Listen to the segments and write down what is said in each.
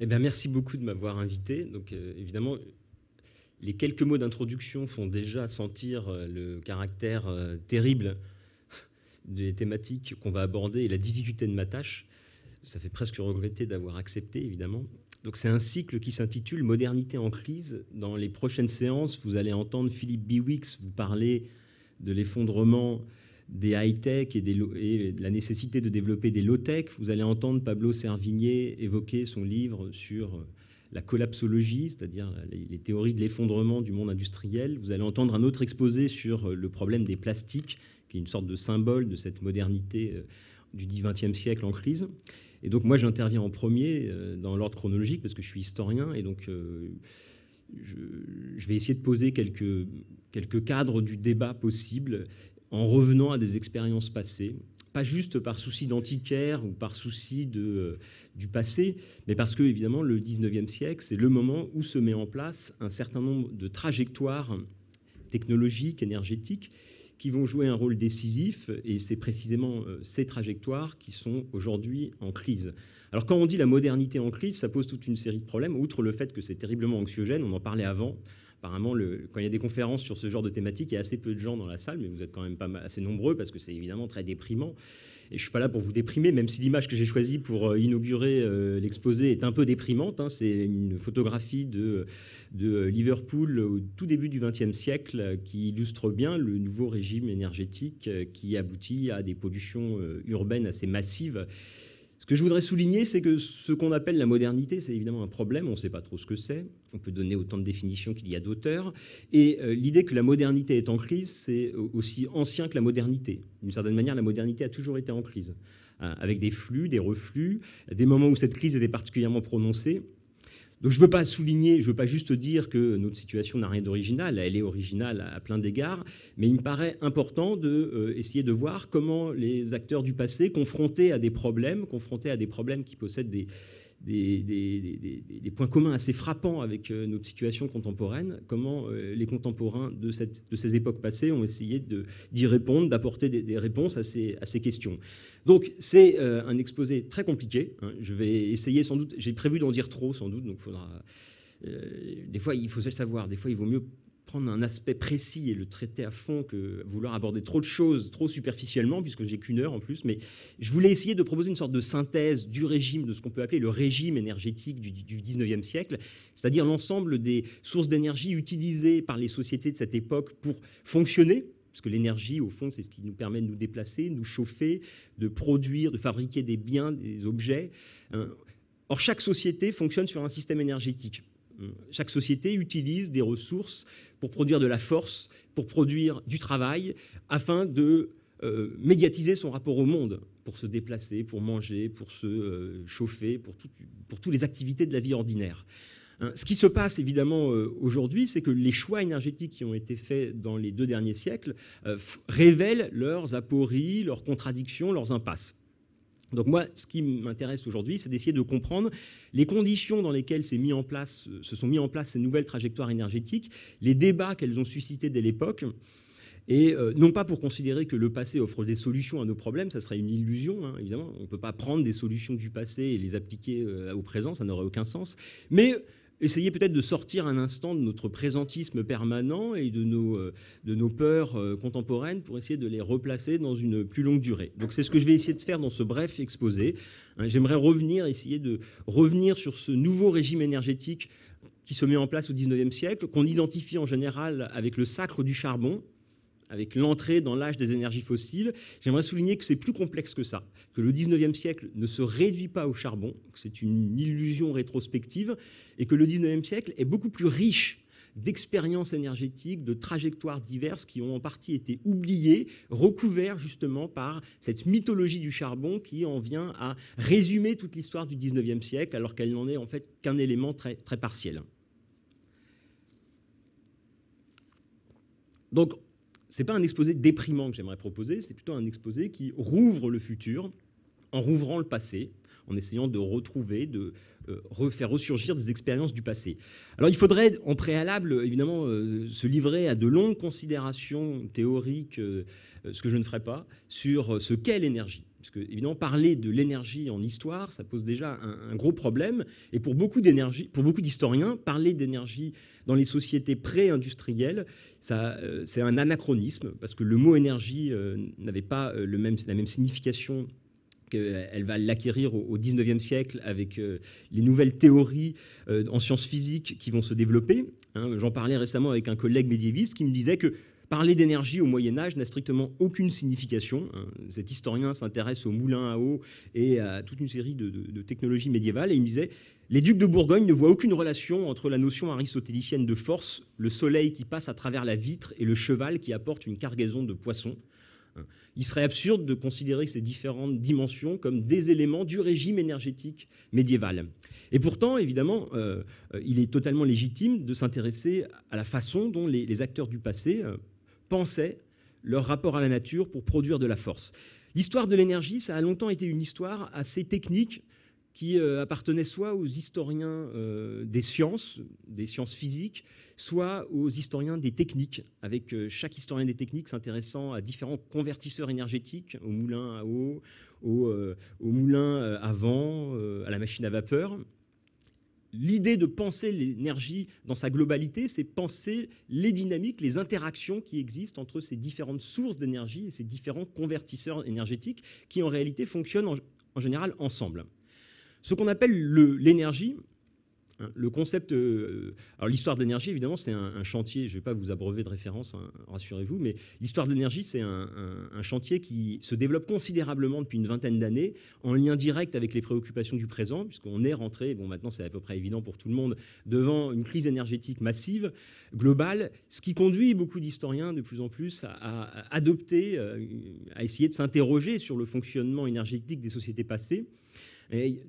Eh bien, merci beaucoup de m'avoir invité. Donc, euh, évidemment, les quelques mots d'introduction font déjà sentir euh, le caractère euh, terrible des thématiques qu'on va aborder et la difficulté de ma tâche. Ça fait presque regretter d'avoir accepté, évidemment. Donc, c'est un cycle qui s'intitule Modernité en crise. Dans les prochaines séances, vous allez entendre Philippe Biwix vous parler de l'effondrement des high-tech et, et, la nécessité de développer des low-tech. Vous allez entendre Pablo Servigné évoquer son livre sur euh, la collapsologie, c'est-à-dire les théories de l'effondrement du monde industriel. Vous allez entendre un autre exposé sur euh, le problème des plastiques, qui est une sorte de symbole de cette modernité euh, du 10-20e siècle en crise. Et donc moi, j'interviens en premier dans l'ordre chronologique, parce que je suis historien, et donc je, vais essayer de poser quelques, quelques cadres du débat possible en revenant à des expériences passées, pas juste par souci d'antiquaire ou par souci euh, du passé, mais parce que, évidemment, le 19e siècle, c'est le moment où se met en place un certain nombre de trajectoires technologiques, énergétiques, qui vont jouer un rôle décisif, et c'est précisément euh, ces trajectoires qui sont aujourd'hui en crise. Alors quand on dit la modernité en crise, ça pose toute une série de problèmes, outre le fait que c'est terriblement anxiogène, on en parlait avant, apparemment, le, quand il y a des conférences sur ce genre de thématique, il y a assez peu de gens dans la salle, mais vous êtes quand même pas assez nombreux parce que c'est évidemment très déprimant. Et je suis pas là pour vous déprimer, même si l'image que j'ai choisie pour euh, inaugurer euh, l'exposé est un peu déprimante. Hein. c'est une photographie de, de, euh, Liverpool au tout début du XXe siècle qui illustre bien le nouveau régime énergétique qui aboutit à des pollutions urbaines assez massives ce que je voudrais souligner, c'est que ce qu'on appelle la modernité, c'est évidemment un problème, on ne sait pas trop ce que c'est, on peut donner autant de définitions qu'il y a d'auteurs, et euh, l'idée que la modernité est en crise, c'est aussi ancien que la modernité. D'une certaine manière, la modernité a toujours été en crise, hein, avec des flux, des reflux, des moments où cette crise était particulièrement prononcée, donc je ne veux pas souligner, je ne veux pas juste dire que notre situation n'a rien d'original, elle est originale à plein d'égards, mais il me paraît important de euh, de voir comment les acteurs du passé, confrontés à des problèmes, confrontés à des problèmes qui possèdent des, des, points communs assez frappants avec euh, notre situation contemporaine, comment euh, les contemporains de, cette, de ces époques passées ont essayé d'y répondre, d'apporter des, réponses à ces, à ces, questions. Donc c'est euh, un exposé très compliqué. Hein. Je vais essayer sans doute, j'ai prévu d'en dire trop sans doute, donc faudra... des fois, il faut le savoir, des fois, il vaut mieux prendre un aspect précis et le traiter à fond que vouloir aborder trop de choses trop superficiellement, puisque j'ai qu'une heure en plus. Mais je voulais essayer de proposer une sorte de synthèse du régime, de ce qu'on peut appeler le régime énergétique du, 19e siècle, c'est-à-dire l'ensemble des sources d'énergie utilisées par les sociétés de cette époque pour fonctionner, parce que l'énergie, au fond, c'est ce qui nous permet de nous déplacer, de nous chauffer, de produire, de fabriquer des biens, des objets. Hein. Or, chaque société fonctionne sur un système énergétique. Euh, chaque société utilise des ressources pour produire de la force, pour produire du travail, afin de euh, médiatiser son rapport au monde, pour se déplacer, pour manger, pour se euh, chauffer, pour, toutes les activités de la vie ordinaire. Hein, ce qui se passe évidemment aujourd'hui, c'est que les choix énergétiques qui ont été faits dans les deux derniers siècles révèlent leurs apories, leurs contradictions, leurs impasses. Donc moi, ce qui m'intéresse aujourd'hui, c'est d'essayer de comprendre les conditions dans lesquelles euh, se sont mis en place ces nouvelles trajectoires énergétiques, les débats qu'elles ont suscités dès l'époque, et euh, non pas pour considérer que le passé offre des solutions à nos problèmes, ça serait une illusion, hein, évidemment. On ne peut pas prendre des solutions du passé et les appliquer euh, au présent, ça n'aurait aucun sens. Mais essayer peut-être de sortir un instant de notre présentisme permanent et de nos, euh, de nos peurs euh, contemporaines pour essayer de les replacer dans une plus longue durée. Donc c'est ce que je vais essayer de faire dans ce bref exposé. Hein, j'aimerais revenir, essayer de revenir sur ce nouveau régime énergétique qui se met en place au 19e siècle, qu'on identifie en général avec le sacre du charbon, avec l'entrée dans l'âge des énergies fossiles, j'aimerais souligner que c'est plus complexe que ça, que le 19e siècle ne se réduit pas au charbon, que c'est une illusion rétrospective, et que le 19e siècle est beaucoup plus riche d'expériences énergétiques, de trajectoires diverses qui ont en partie été oubliées, recouvertes justement par cette mythologie du charbon qui en vient à résumer toute l'histoire du 19e siècle alors qu'elle n'en est en fait qu'un élément très, très partiel. Donc c'est pas un exposé déprimant que j'aimerais proposer, c'est plutôt un exposé qui rouvre le futur en rouvrant le passé, en essayant de retrouver, de euh, refaire faire ressurgir des expériences du passé. Alors il faudrait en préalable, évidemment, euh, se livrer à de longues considérations théoriques, euh, ce que je ne ferai pas, sur ce qu'est l'énergie. Parce que, évidemment, parler de l'énergie en histoire, ça pose déjà un, gros problème. Et pour beaucoup d'énergie, pour beaucoup d'historiens, parler d'énergie dans les sociétés pré-industrielles, euh, c'est un anachronisme, parce que le mot énergie euh, n'avait pas euh, le même, la même signification qu'elle va l'acquérir au XIXe siècle avec les nouvelles théories en sciences physiques qui vont se développer. Hein. J'en parlais récemment avec un collègue médiéviste qui me disait que parler d'énergie au Moyen Âge n'a strictement aucune signification. Hein. Cet historien s'intéresse au moulin à eau et à toute une série de, de technologies médiévales et il me disait les ducs de Bourgogne ne voient aucune relation entre la notion aristotélicienne de force, le soleil qui passe à travers la vitre et le cheval qui apporte une cargaison de poissons. Hein. Il serait absurde de considérer ces différentes dimensions comme des éléments du régime énergétique médiéval. Et pourtant, évidemment, euh, il est totalement légitime de s'intéresser à la façon dont les, acteurs du passé euh, pensaient leur rapport à la nature pour produire de la force. L'histoire de l'énergie, ça a longtemps été une histoire assez technique, qui euh, appartenait soit aux historiens euh, des sciences, des sciences physiques, soit aux historiens des techniques, avec euh, chaque historien des techniques s'intéressant à différents convertisseurs énergétiques, au moulin à eau, au, moulin à vent, à la machine à vapeur. L'idée de penser l'énergie dans sa globalité, c'est penser les dynamiques, les interactions qui existent entre ces différentes sources d'énergie et ces différents convertisseurs énergétiques qui en réalité fonctionnent en général ensemble. Ce qu'on appelle l'énergie, hein, le, concept, euh, alors l'histoire de l'énergie, évidemment, c'est un, chantier, je ne vais pas vous abreuver de référence, hein, rassurez-vous, mais l'histoire de l'énergie, c'est un, chantier qui se développe considérablement depuis une vingtaine d'années, en lien direct avec les préoccupations du présent, puisqu'on est rentré, bon maintenant c'est à peu près évident pour tout le monde, devant une crise énergétique massive, globale, ce qui conduit beaucoup d'historiens de plus en plus à adopter, euh, à essayer de s'interroger sur le fonctionnement énergétique des sociétés passées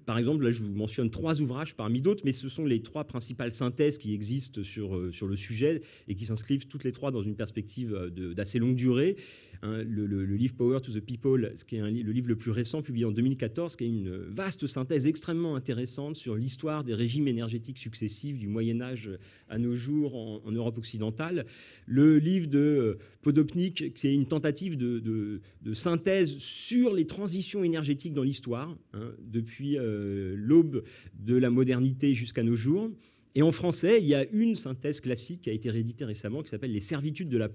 par exemple, là, je vous mentionne trois ouvrages parmi d'autres, mais ce sont les trois principales synthèses qui existent sur, euh, sur le sujet et qui s'inscrivent toutes les trois dans une perspective euh, d'assez longue durée Hein, le, livre Power to the People, ce qui est un, le livre le plus récent publié en 2014, qui est une vaste synthèse extrêmement intéressante sur l'histoire des régimes énergétiques successifs du Moyen Âge à nos jours en, Europe occidentale. Le livre de euh, Podopnik, qui est une tentative de, synthèse sur les transitions énergétiques dans l'histoire, hein, depuis euh, l'aube de la modernité jusqu'à nos jours. Et en français, il y a une synthèse classique qui a été rééditée récemment qui s'appelle Les servitudes de la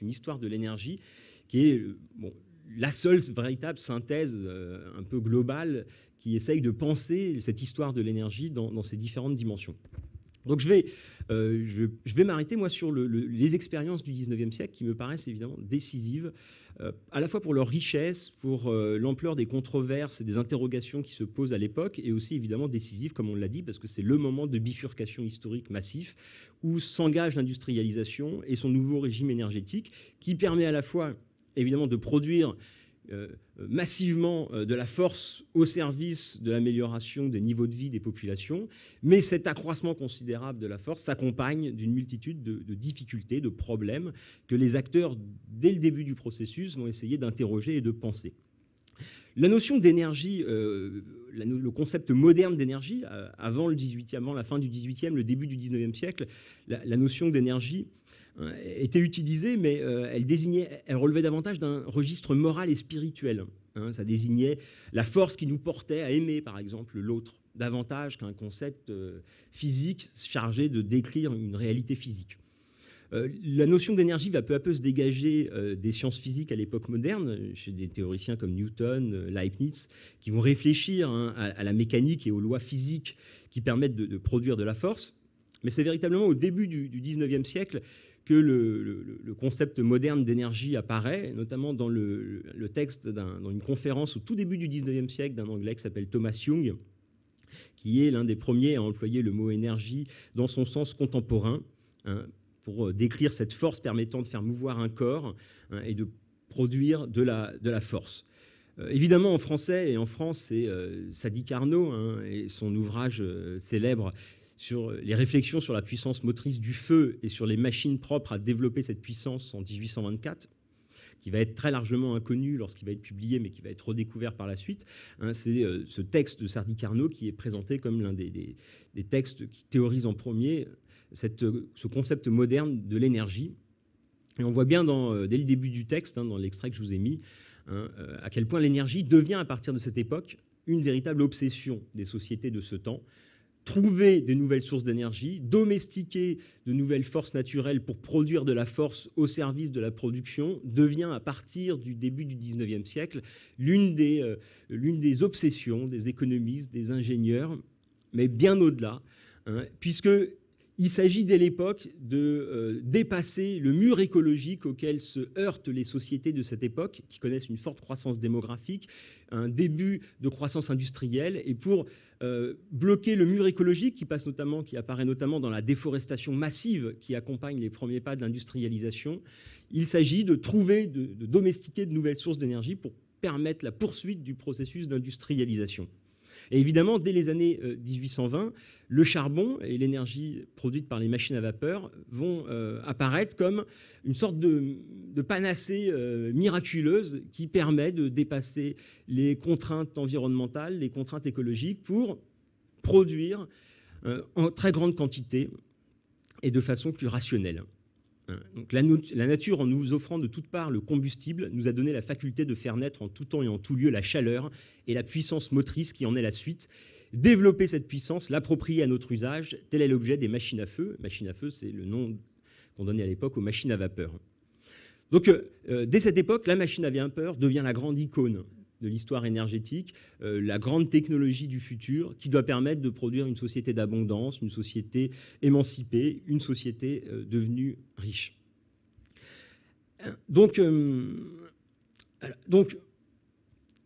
une histoire de l'énergie, qui est euh, la seule véritable synthèse euh, un peu globale qui essaye de penser cette histoire de l'énergie dans ses différentes dimensions. Donc je vais, euh, je, vais m'arrêter, moi, sur les expériences du 19e siècle qui me paraissent évidemment décisives, euh, à la fois pour leur richesse, pour euh, l'ampleur des controverses et des interrogations qui se posent à l'époque, et aussi évidemment décisives, comme on l'a dit, parce que c'est le moment de bifurcation historique massif où s'engage l'industrialisation et son nouveau régime énergétique qui permet à la fois, évidemment, de produire euh, euh, massivement euh, de la force au service de l'amélioration des niveaux de vie des populations, mais cet accroissement considérable de la force s'accompagne d'une multitude de, difficultés, de problèmes que les acteurs, dès le début du processus, vont essayer d'interroger et de penser. La notion d'énergie, le concept moderne d'énergie, avant, avant, la fin du 18e, le début du 19e siècle, la notion d'énergie euh, était utilisée, mais euh, elle désignait, elle relevait davantage d'un registre moral et spirituel. Hein. ça désignait la force qui nous portait à aimer, par exemple, l'autre, davantage qu'un concept euh, physique chargé de décrire une réalité physique. la notion d'énergie va peu à peu se dégager des sciences physiques à l'époque moderne, chez des théoriciens comme Newton, Leibniz, qui vont réfléchir hein, à, la mécanique et aux lois physiques qui permettent de, produire de la force. Mais c'est véritablement au début du, XIXe 19e siècle que le, concept moderne d'énergie apparaît, notamment dans le, texte d'une une conférence au tout début du 19e siècle d'un Anglais qui s'appelle Thomas Young, qui est l'un des premiers à employer le mot énergie dans son sens contemporain, hein, pour euh, décrire cette force permettant de faire mouvoir un corps hein, et de produire de la, force. Euh, évidemment, en français et en France, c'est euh, Sadi Carnot hein, et son ouvrage célèbre sur euh, les réflexions sur la puissance motrice du feu et sur les machines propres à développer cette puissance en 1824, qui va être très largement inconnu lorsqu'il va être publié, mais qui va être redécouvert par la suite. Hein, c'est euh, ce texte de Sardi Carnot qui est présenté comme l'un des, textes qui théorise en premier euh, ce concept moderne de l'énergie. Et on voit bien dès le début du texte, hein, dans l'extrait que je vous ai mis, hein, à quel point l'énergie devient à partir de cette époque une véritable obsession des sociétés de ce temps trouver des nouvelles sources d'énergie, domestiquer de nouvelles forces naturelles pour produire de la force au service de la production, devient à partir du début du 19e siècle l'une des, euh, des obsessions des économistes, des ingénieurs, mais bien au-delà, hein, puisque il s'agit dès l'époque de euh, dépasser le mur écologique auquel se heurtent les sociétés de cette époque, qui connaissent une forte croissance démographique, un début de croissance industrielle, et pour euh, bloquer le mur écologique qui passe notamment, qui apparaît notamment dans la déforestation massive qui accompagne les premiers pas de l'industrialisation, il s'agit de trouver, de domestiquer de nouvelles sources d'énergie pour permettre la poursuite du processus d'industrialisation. Et évidemment, dès les années 1820, euh, le charbon et l'énergie produite par les machines à vapeur vont euh, apparaître comme une sorte de, panacée euh, miraculeuse qui permet de dépasser les contraintes environnementales, les contraintes écologiques pour produire en très grande quantité et de façon plus rationnelle. Euh, donc, la, nature, en nous offrant de toutes parts le combustible, nous a donné la faculté de faire naître en tout temps et en tout lieu la chaleur et la puissance motrice qui en est la suite. Développer cette puissance, l'approprier à notre usage, tel est l'objet des machines à feu. Machine à feu, c'est le nom qu'on donnait à l'époque aux machines à vapeur. Donc, euh, euh, dès cette époque, la machine à vapeur devient la grande icône de l'histoire énergétique, euh, la grande technologie du futur qui doit permettre de produire une société d'abondance, une société émancipée, une société euh, devenue riche. Euh, donc, donc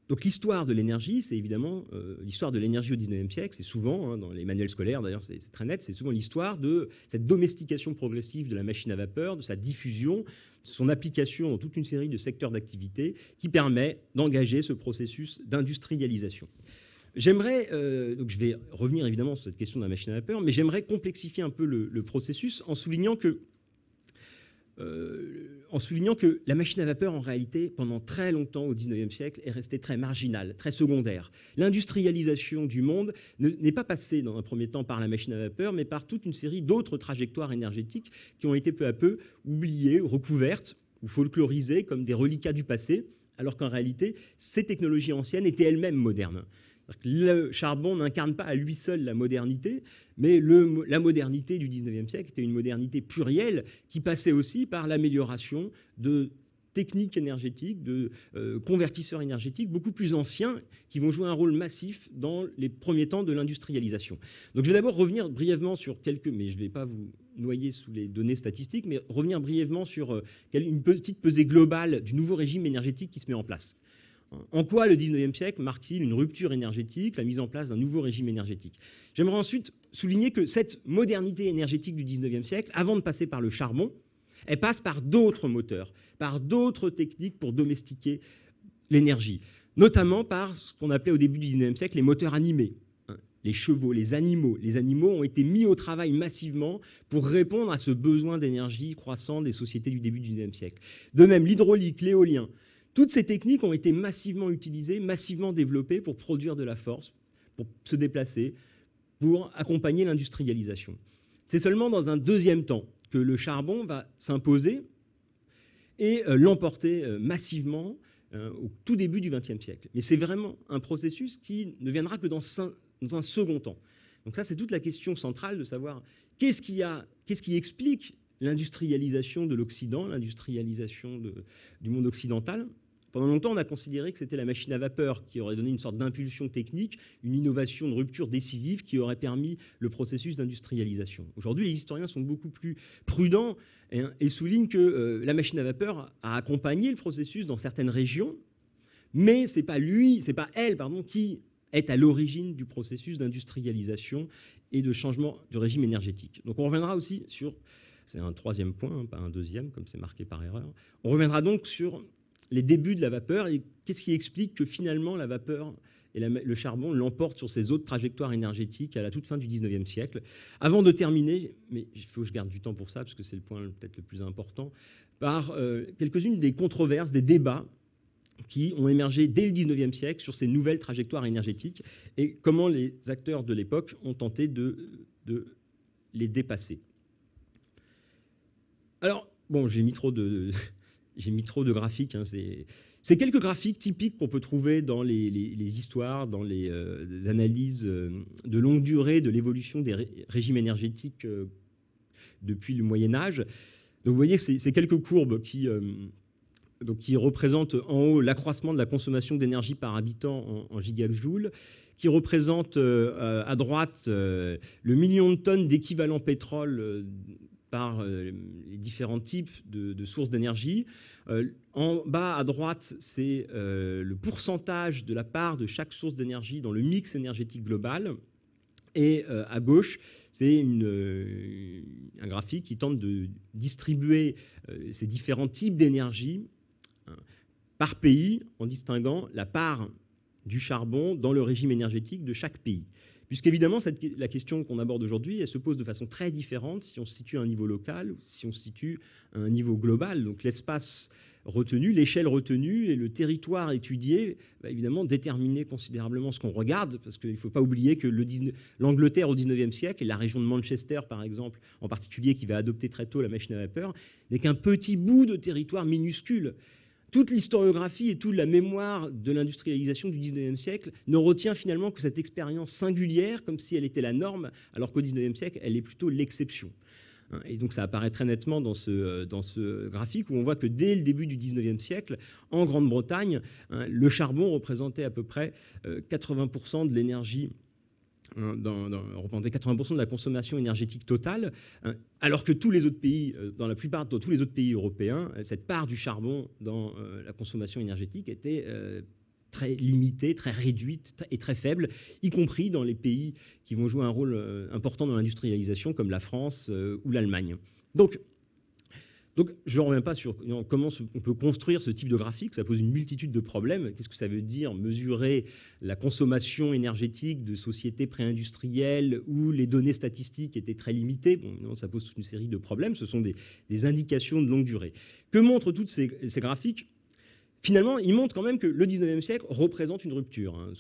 donc l'histoire de l'énergie, c'est évidemment euh, l'histoire de l'énergie au 19e siècle, c'est souvent, hein, dans les manuels scolaires d'ailleurs, c'est très net, c'est souvent l'histoire de cette domestication progressive de la machine à vapeur, de sa diffusion, de son application dans toute une série de secteurs d'activité qui permet d'engager ce processus d'industrialisation. J'aimerais, euh, donc je vais revenir évidemment sur cette question de la machine à vapeur, mais j'aimerais complexifier un peu le processus en soulignant que euh, en soulignant que la machine à vapeur, en réalité, pendant très longtemps au XIXe siècle, est restée très marginale, très secondaire. L'industrialisation du monde n'est pas passée dans un premier temps par la machine à vapeur, mais par toute une série d'autres trajectoires énergétiques qui ont été peu à peu oubliées, recouvertes ou folklorisées comme des reliquats du passé, alors qu'en réalité, ces technologies anciennes étaient elles-mêmes modernes. Le charbon n'incarne pas à lui seul la modernité, mais la modernité du 19e siècle était une modernité plurielle qui passait aussi par l'amélioration de techniques énergétiques, de euh, convertisseurs énergétiques beaucoup plus anciens qui vont jouer un rôle massif dans les premiers temps de l'industrialisation. Donc je vais d'abord revenir brièvement sur quelques, mais je ne vais pas vous noyer sous les données statistiques, mais revenir brièvement sur euh, une petite pesée globale du nouveau régime énergétique qui se met en place. En quoi le 19e siècle marque-t-il une rupture énergétique, la mise en place d'un nouveau régime énergétique J'aimerais ensuite souligner que cette modernité énergétique du 19e siècle, avant de passer par le charbon, elle passe par d'autres moteurs, par d'autres techniques pour domestiquer l'énergie, notamment par ce qu'on appelait au début du 19e siècle les moteurs animés. Hein, les chevaux, les animaux, les animaux ont été mis au travail massivement pour répondre à ce besoin d'énergie croissant des sociétés du début du 19e siècle. De même, l'hydraulique, l'éolien, toutes ces techniques ont été massivement utilisées, massivement développées pour produire de la force, pour se déplacer, pour accompagner l'industrialisation. C'est seulement dans un deuxième temps que le charbon va s'imposer et euh, l'emporter euh, massivement euh, au tout début du XXe siècle. Mais c'est vraiment un processus qui ne viendra que dans, un second temps. Donc ça, c'est toute la question centrale de savoir qu'est-ce qui, qui, explique l'industrialisation de l'Occident, l'industrialisation du monde occidental, pendant longtemps, on a considéré que c'était la machine à vapeur qui aurait donné une sorte d'impulsion technique, une innovation de rupture décisive qui aurait permis le processus d'industrialisation. Aujourd'hui, les historiens sont beaucoup plus prudents et, soulignent que euh, la machine à vapeur a accompagné le processus dans certaines régions, mais c'est pas lui, c'est pas elle, pardon, qui est à l'origine du processus d'industrialisation et de changement du régime énergétique. Donc on reviendra aussi sur, c'est un troisième point, hein, pas un deuxième, comme c'est marqué par erreur, on reviendra donc sur les débuts de la vapeur et qu'est-ce qui explique que finalement la vapeur et le charbon l'emportent sur ces autres trajectoires énergétiques à la toute fin du 19e siècle. Avant de terminer, mais il faut que je garde du temps pour ça, parce que c'est le point peut-être le plus important, par euh, quelques-unes des controverses, des débats qui ont émergé dès le 19e siècle sur ces nouvelles trajectoires énergétiques et comment les acteurs de l'époque ont tenté de, de, les dépasser. Alors, bon, j'ai mis trop de, j'ai mis trop de graphiques. Hein, c'est quelques graphiques typiques qu'on peut trouver dans les, histoires, dans les, euh, analyses euh, de longue durée de l'évolution des régimes énergétiques euh, depuis le Moyen Âge. Donc vous voyez, c'est quelques courbes qui, donc, qui représentent en haut l'accroissement de la consommation d'énergie par habitant en, gigajoules, qui représente à droite le million de tonnes d'équivalent pétrole par euh, les différents types de, sources d'énergie. Euh, en bas à droite, c'est euh, le pourcentage de la part de chaque source d'énergie dans le mix énergétique global. Et à gauche, c'est un graphique qui tente de distribuer ces différents types d'énergie hein, par pays en distinguant la part du charbon dans le régime énergétique de chaque pays. Puisqu'évidemment, la question qu'on aborde aujourd'hui, elle se pose de façon très différente si on se situe à un niveau local ou si on se situe à un niveau global. Donc l'espace retenu, l'échelle retenue et le territoire étudié, va bah, évidemment, déterminer considérablement ce qu'on regarde, parce qu'il ne faut pas oublier que l'Angleterre au 19e siècle, et la région de Manchester, par exemple, en particulier, qui va adopter très tôt la machine à vapeur, n'est qu'un petit bout de territoire minuscule toute l'historiographie et toute la mémoire de l'industrialisation du 19e siècle ne retient finalement que cette expérience singulière, comme si elle était la norme, alors qu'au 19e siècle, elle est plutôt l'exception. Hein, et donc ça apparaît très nettement dans ce, euh, dans ce graphique où on voit que dès le début du 19e siècle, en Grande-Bretagne, hein, le charbon représentait à peu près 80% euh, de l'énergie dans, 80% de la consommation énergétique totale, euh, alors que tous les autres pays, euh, dans la plupart, de tous les autres pays européens, euh, cette part du charbon dans la consommation énergétique était très limitée, très réduite et très faible, y compris dans les pays qui vont jouer un rôle important dans l'industrialisation, comme la France ou l'Allemagne. Donc, donc, je ne reviens pas sur comment on peut construire ce type de graphique. Ça pose une multitude de problèmes. Qu'est-ce que ça veut dire mesurer la consommation énergétique de sociétés pré-industrielles où les données statistiques étaient très limitées Bon, ça pose toute une série de problèmes. Ce sont des, indications de longue durée. Que montrent toutes ces, graphiques Finalement, ils montrent quand même que le 19e siècle représente une rupture. Hein.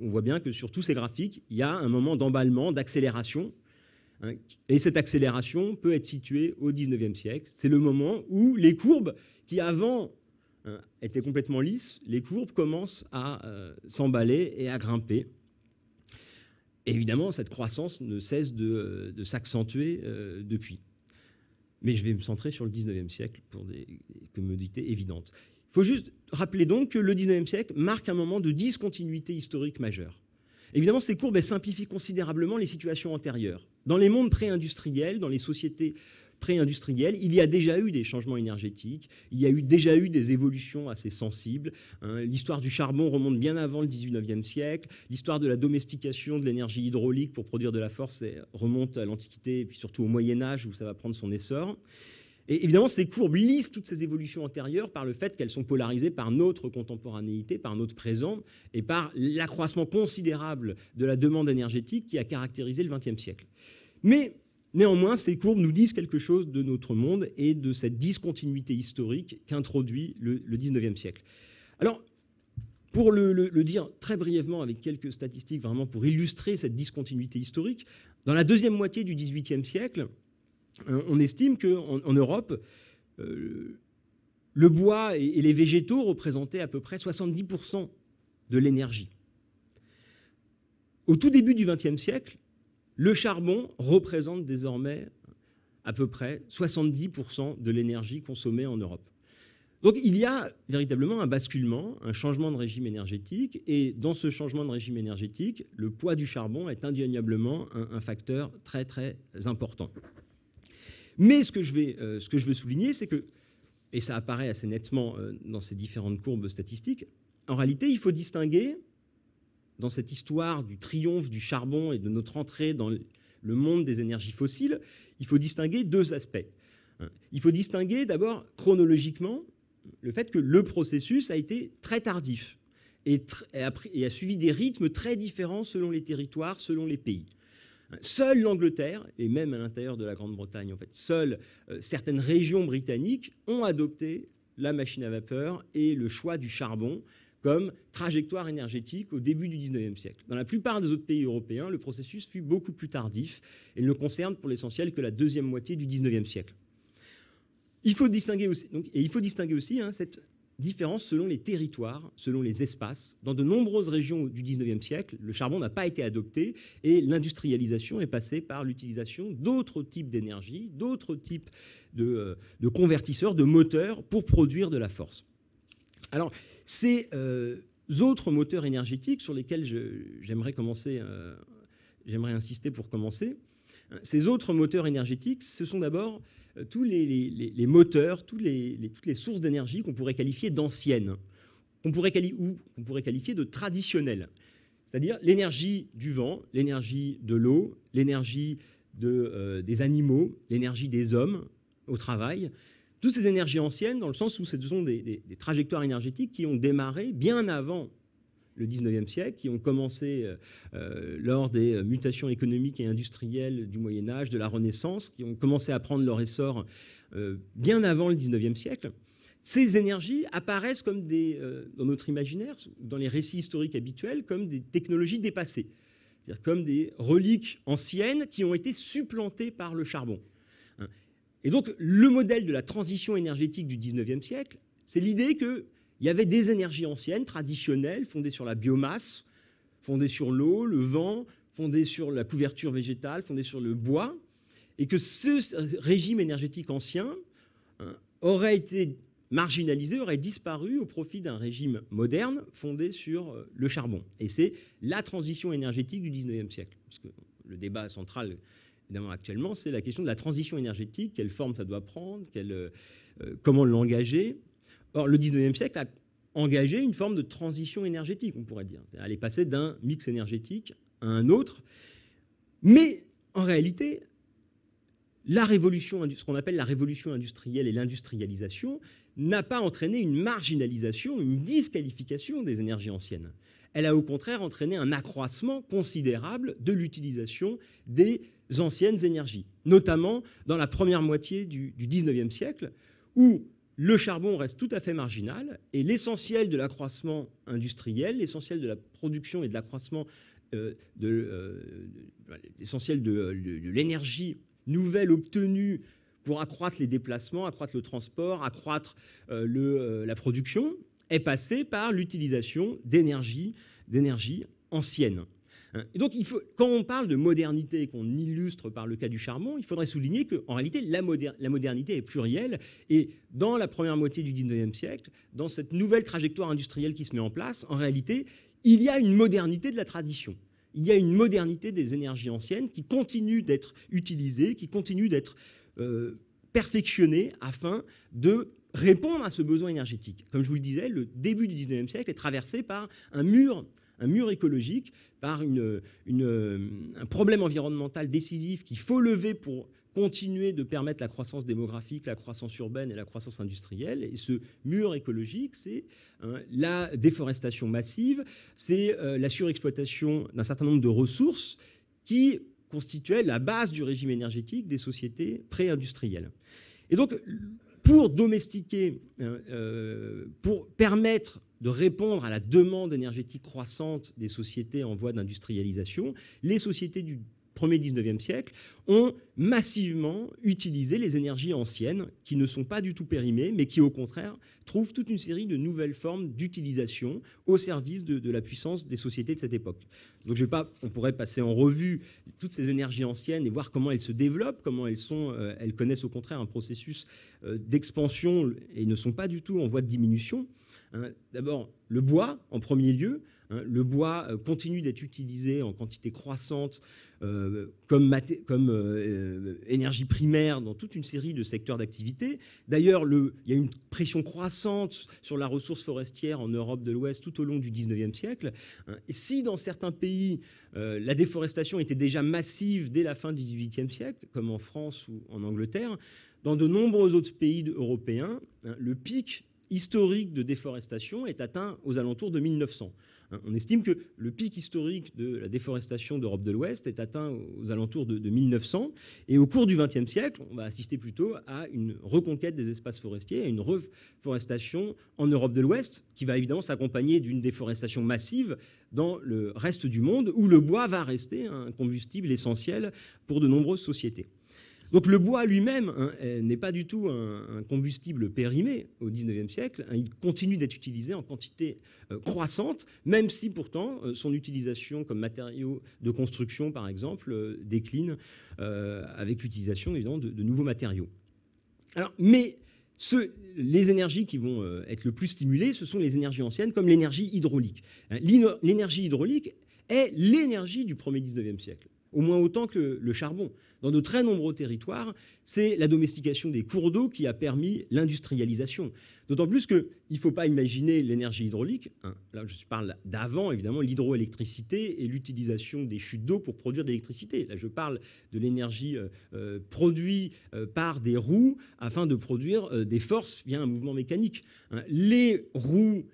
on voit bien que sur tous ces graphiques, il y a un moment d'emballement, d'accélération, et cette accélération peut être située au 19e siècle. C'est le moment où les courbes qui avant hein, étaient complètement lisses, les courbes commencent à euh, s'emballer et à grimper. évidemment, cette croissance ne cesse de, euh, s'accentuer euh, depuis. Mais je vais me centrer sur le 19e siècle pour des commodités évidentes. Il faut juste rappeler donc que le 19e siècle marque un moment de discontinuité historique majeure. Évidemment, ces courbes simplifient considérablement les situations antérieures. Dans les mondes pré-industriels, dans les sociétés pré industrielles il y a déjà eu des changements énergétiques, il y a eu déjà eu des évolutions assez sensibles. Hein. L'histoire du charbon remonte bien avant le 19e siècle. L'histoire de la domestication de l'énergie hydraulique pour produire de la force remonte à l'Antiquité et puis surtout au Moyen Âge où ça va prendre son essor. Et évidemment, ces courbes lisent toutes ces évolutions antérieures par le fait qu'elles sont polarisées par notre contemporanéité, par notre présent et par l'accroissement considérable de la demande énergétique qui a caractérisé le XXe siècle. Mais néanmoins, ces courbes nous disent quelque chose de notre monde et de cette discontinuité historique qu'introduit le, XIXe siècle. Alors, pour le, le, dire très brièvement avec quelques statistiques vraiment pour illustrer cette discontinuité historique, dans la deuxième moitié du XVIIIe siècle, euh, on estime qu'en Europe, euh, le bois et, les végétaux représentaient à peu près 70% de l'énergie. Au tout début du XXe siècle, le charbon représente désormais à peu près 70% de l'énergie consommée en Europe. Donc il y a véritablement un basculement, un changement de régime énergétique, et dans ce changement de régime énergétique, le poids du charbon est indéniablement un facteur très très important. Mais euh, ce que je, veux souligner, c'est que, et ça apparaît assez nettement euh, dans ces différentes courbes statistiques, en réalité, il faut distinguer, dans cette histoire du triomphe du charbon et de notre entrée dans le monde des énergies fossiles, il faut distinguer deux aspects. Hein, il faut distinguer d'abord chronologiquement le fait que le processus a été très tardif et a suivi des rythmes très différents selon les territoires, selon les pays. Seule l'Angleterre, et même à l'intérieur de la Grande-Bretagne, en fait, seules euh, certaines régions britanniques ont adopté la machine à vapeur et le choix du charbon comme trajectoire énergétique au début du 19e siècle. Dans la plupart des autres pays européens, le processus fut beaucoup plus tardif et ne concerne pour l'essentiel que la deuxième moitié du 19e siècle. Il faut distinguer aussi, et il faut distinguer aussi hein, cette Différence selon les territoires, selon les espaces. Dans de nombreuses régions du 19e siècle, le charbon n'a pas été adopté et l'industrialisation est passée par l'utilisation d'autres types d'énergie, d'autres types de, euh, convertisseurs, de moteurs pour produire de la force. Alors, ces euh, autres moteurs énergétiques sur lesquels j'aimerais commencer, euh, j'aimerais insister pour commencer, hein, ces autres moteurs énergétiques, ce sont d'abord euh, tous les, moteurs, toutes les, sources d'énergie qu'on pourrait qualifier d'anciennes, ou, qu pourrait qualifier de traditionnelles. C'est-à-dire l'énergie du vent, l'énergie de l'eau, l'énergie euh, des animaux, l'énergie des hommes au travail. Toutes ces énergies anciennes, dans le sens où ce sont des trajectoires énergétiques qui ont démarré bien avant le 19e siècle, qui ont commencé euh, euh, lors des euh, mutations économiques et industrielles du Moyen Âge, de la Renaissance, qui ont commencé à prendre leur essor bien avant le 19e siècle. Ces énergies apparaissent comme des, dans notre imaginaire, dans les récits historiques habituels, comme des technologies dépassées, c'est-à-dire comme des reliques anciennes qui ont été supplantées par le charbon. Hein. Et donc le modèle de la transition énergétique du 19e siècle, c'est l'idée que il y avait des énergies anciennes, traditionnelles, fondées sur la biomasse, fondées sur l'eau, le vent, fondées sur la couverture végétale, fondées sur le bois, et que ce régime énergétique ancien hein, aurait été marginalisé, aurait disparu au profit d'un régime moderne fondé sur euh, le charbon. Et c'est la transition énergétique du 19e siècle. Parce le débat central, évidemment, actuellement, c'est la question de la transition énergétique, quelle forme ça doit prendre, euh, euh, comment l'engager. Or, le 19e siècle a engagé une forme de transition énergétique, on pourrait dire. Elle est passée d'un mix énergétique à un autre. Mais en réalité, la révolution, ce qu'on appelle la révolution industrielle et l'industrialisation, n'a pas entraîné une marginalisation, une disqualification des énergies anciennes. Elle a au contraire entraîné un accroissement considérable de l'utilisation des anciennes énergies, notamment dans la première moitié du, 19e siècle, où le charbon reste tout à fait marginal et l'essentiel de l'accroissement industriel, l'essentiel de la production et de l'accroissement euh, euh, l'essentiel de, l'énergie nouvelle obtenue pour accroître les déplacements, accroître le transport, accroître euh, la production, est passé par l'utilisation d'énergie, d'énergie ancienne. Euh, donc, quand on parle de modernité qu'on illustre par le cas du charbon, il faudrait souligner qu'en réalité, la, modernité est plurielle. Et dans la première moitié du 19e siècle, dans cette nouvelle trajectoire industrielle qui se met en place, en réalité, il y a une modernité de la tradition. Il y a une modernité des énergies anciennes qui continuent d'être utilisées, qui continuent d'être euh, perfectionnées afin de répondre à ce besoin énergétique. Comme je vous le disais, le début du 19e siècle est traversé par un mur un mur écologique, par une, une, un problème environnemental décisif qu'il faut lever pour continuer de permettre la croissance démographique, la croissance urbaine et la croissance industrielle. Et ce mur écologique, c'est hein, la déforestation massive, c'est euh, la surexploitation d'un certain nombre de ressources qui constituaient la base du régime énergétique des sociétés pré-industrielles. Et donc, pour domestiquer, euh, euh, pour permettre de répondre à la demande énergétique croissante des sociétés en voie d'industrialisation, les sociétés du premier 19e siècle, ont massivement utilisé les énergies anciennes, qui ne sont pas du tout périmées, mais qui au contraire trouvent toute une série de nouvelles formes d'utilisation au service de, la puissance des sociétés de cette époque. Donc je vais pas, on pourrait passer en revue toutes ces énergies anciennes et voir comment elles se développent, comment elles, sont, euh, elles connaissent au contraire un processus euh, d'expansion et ne sont pas du tout en voie de diminution. Hein. D'abord, le bois en premier lieu. Hein. le bois euh, continue d'être utilisé en quantité croissante euh, comme, euh, euh, énergie primaire dans toute une série de secteurs d'activité. D'ailleurs, il y a une pression croissante sur la ressource forestière en Europe de l'Ouest tout au long du 19e siècle. Hein. si dans certains pays, la déforestation était déjà massive dès la fin du XVIIIe siècle, comme en France ou en Angleterre, dans de nombreux autres pays européens, hein, le pic historique de déforestation est atteint aux alentours de 1900. Euh, on estime que le pic historique de la déforestation d'Europe de l'Ouest est atteint aux alentours de, 1900. Et au cours du XXe siècle, on va assister plutôt à une reconquête des espaces forestiers, à une reforestation en Europe de l'Ouest, qui va évidemment s'accompagner d'une déforestation massive dans le reste du monde, où le bois va rester un combustible essentiel pour de nombreuses sociétés. Donc le bois lui-même hein, n'est pas du tout un, combustible périmé au XIXe siècle. Hein. il continue d'être utilisé en quantité euh, croissante, même si pourtant euh, son utilisation comme matériau de construction, par exemple, euh, décline avec l'utilisation de, nouveaux matériaux. mais ce, les énergies qui vont être le plus stimulées, ce sont les énergies anciennes, comme l'énergie hydraulique. Hein. l'énergie hydraulique est l'énergie du premier XIXe siècle, au moins autant que le charbon dans de très nombreux territoires, c'est la domestication des cours d'eau qui a permis l'industrialisation. D'autant plus qu'il ne faut pas imaginer l'énergie hydraulique, hein. là je parle d'avant évidemment, l'hydroélectricité et l'utilisation des chutes d'eau pour produire de l'électricité. Là je parle de l'énergie euh, euh, produite euh, par des roues afin de produire des forces via un mouvement mécanique. Hein. Les roues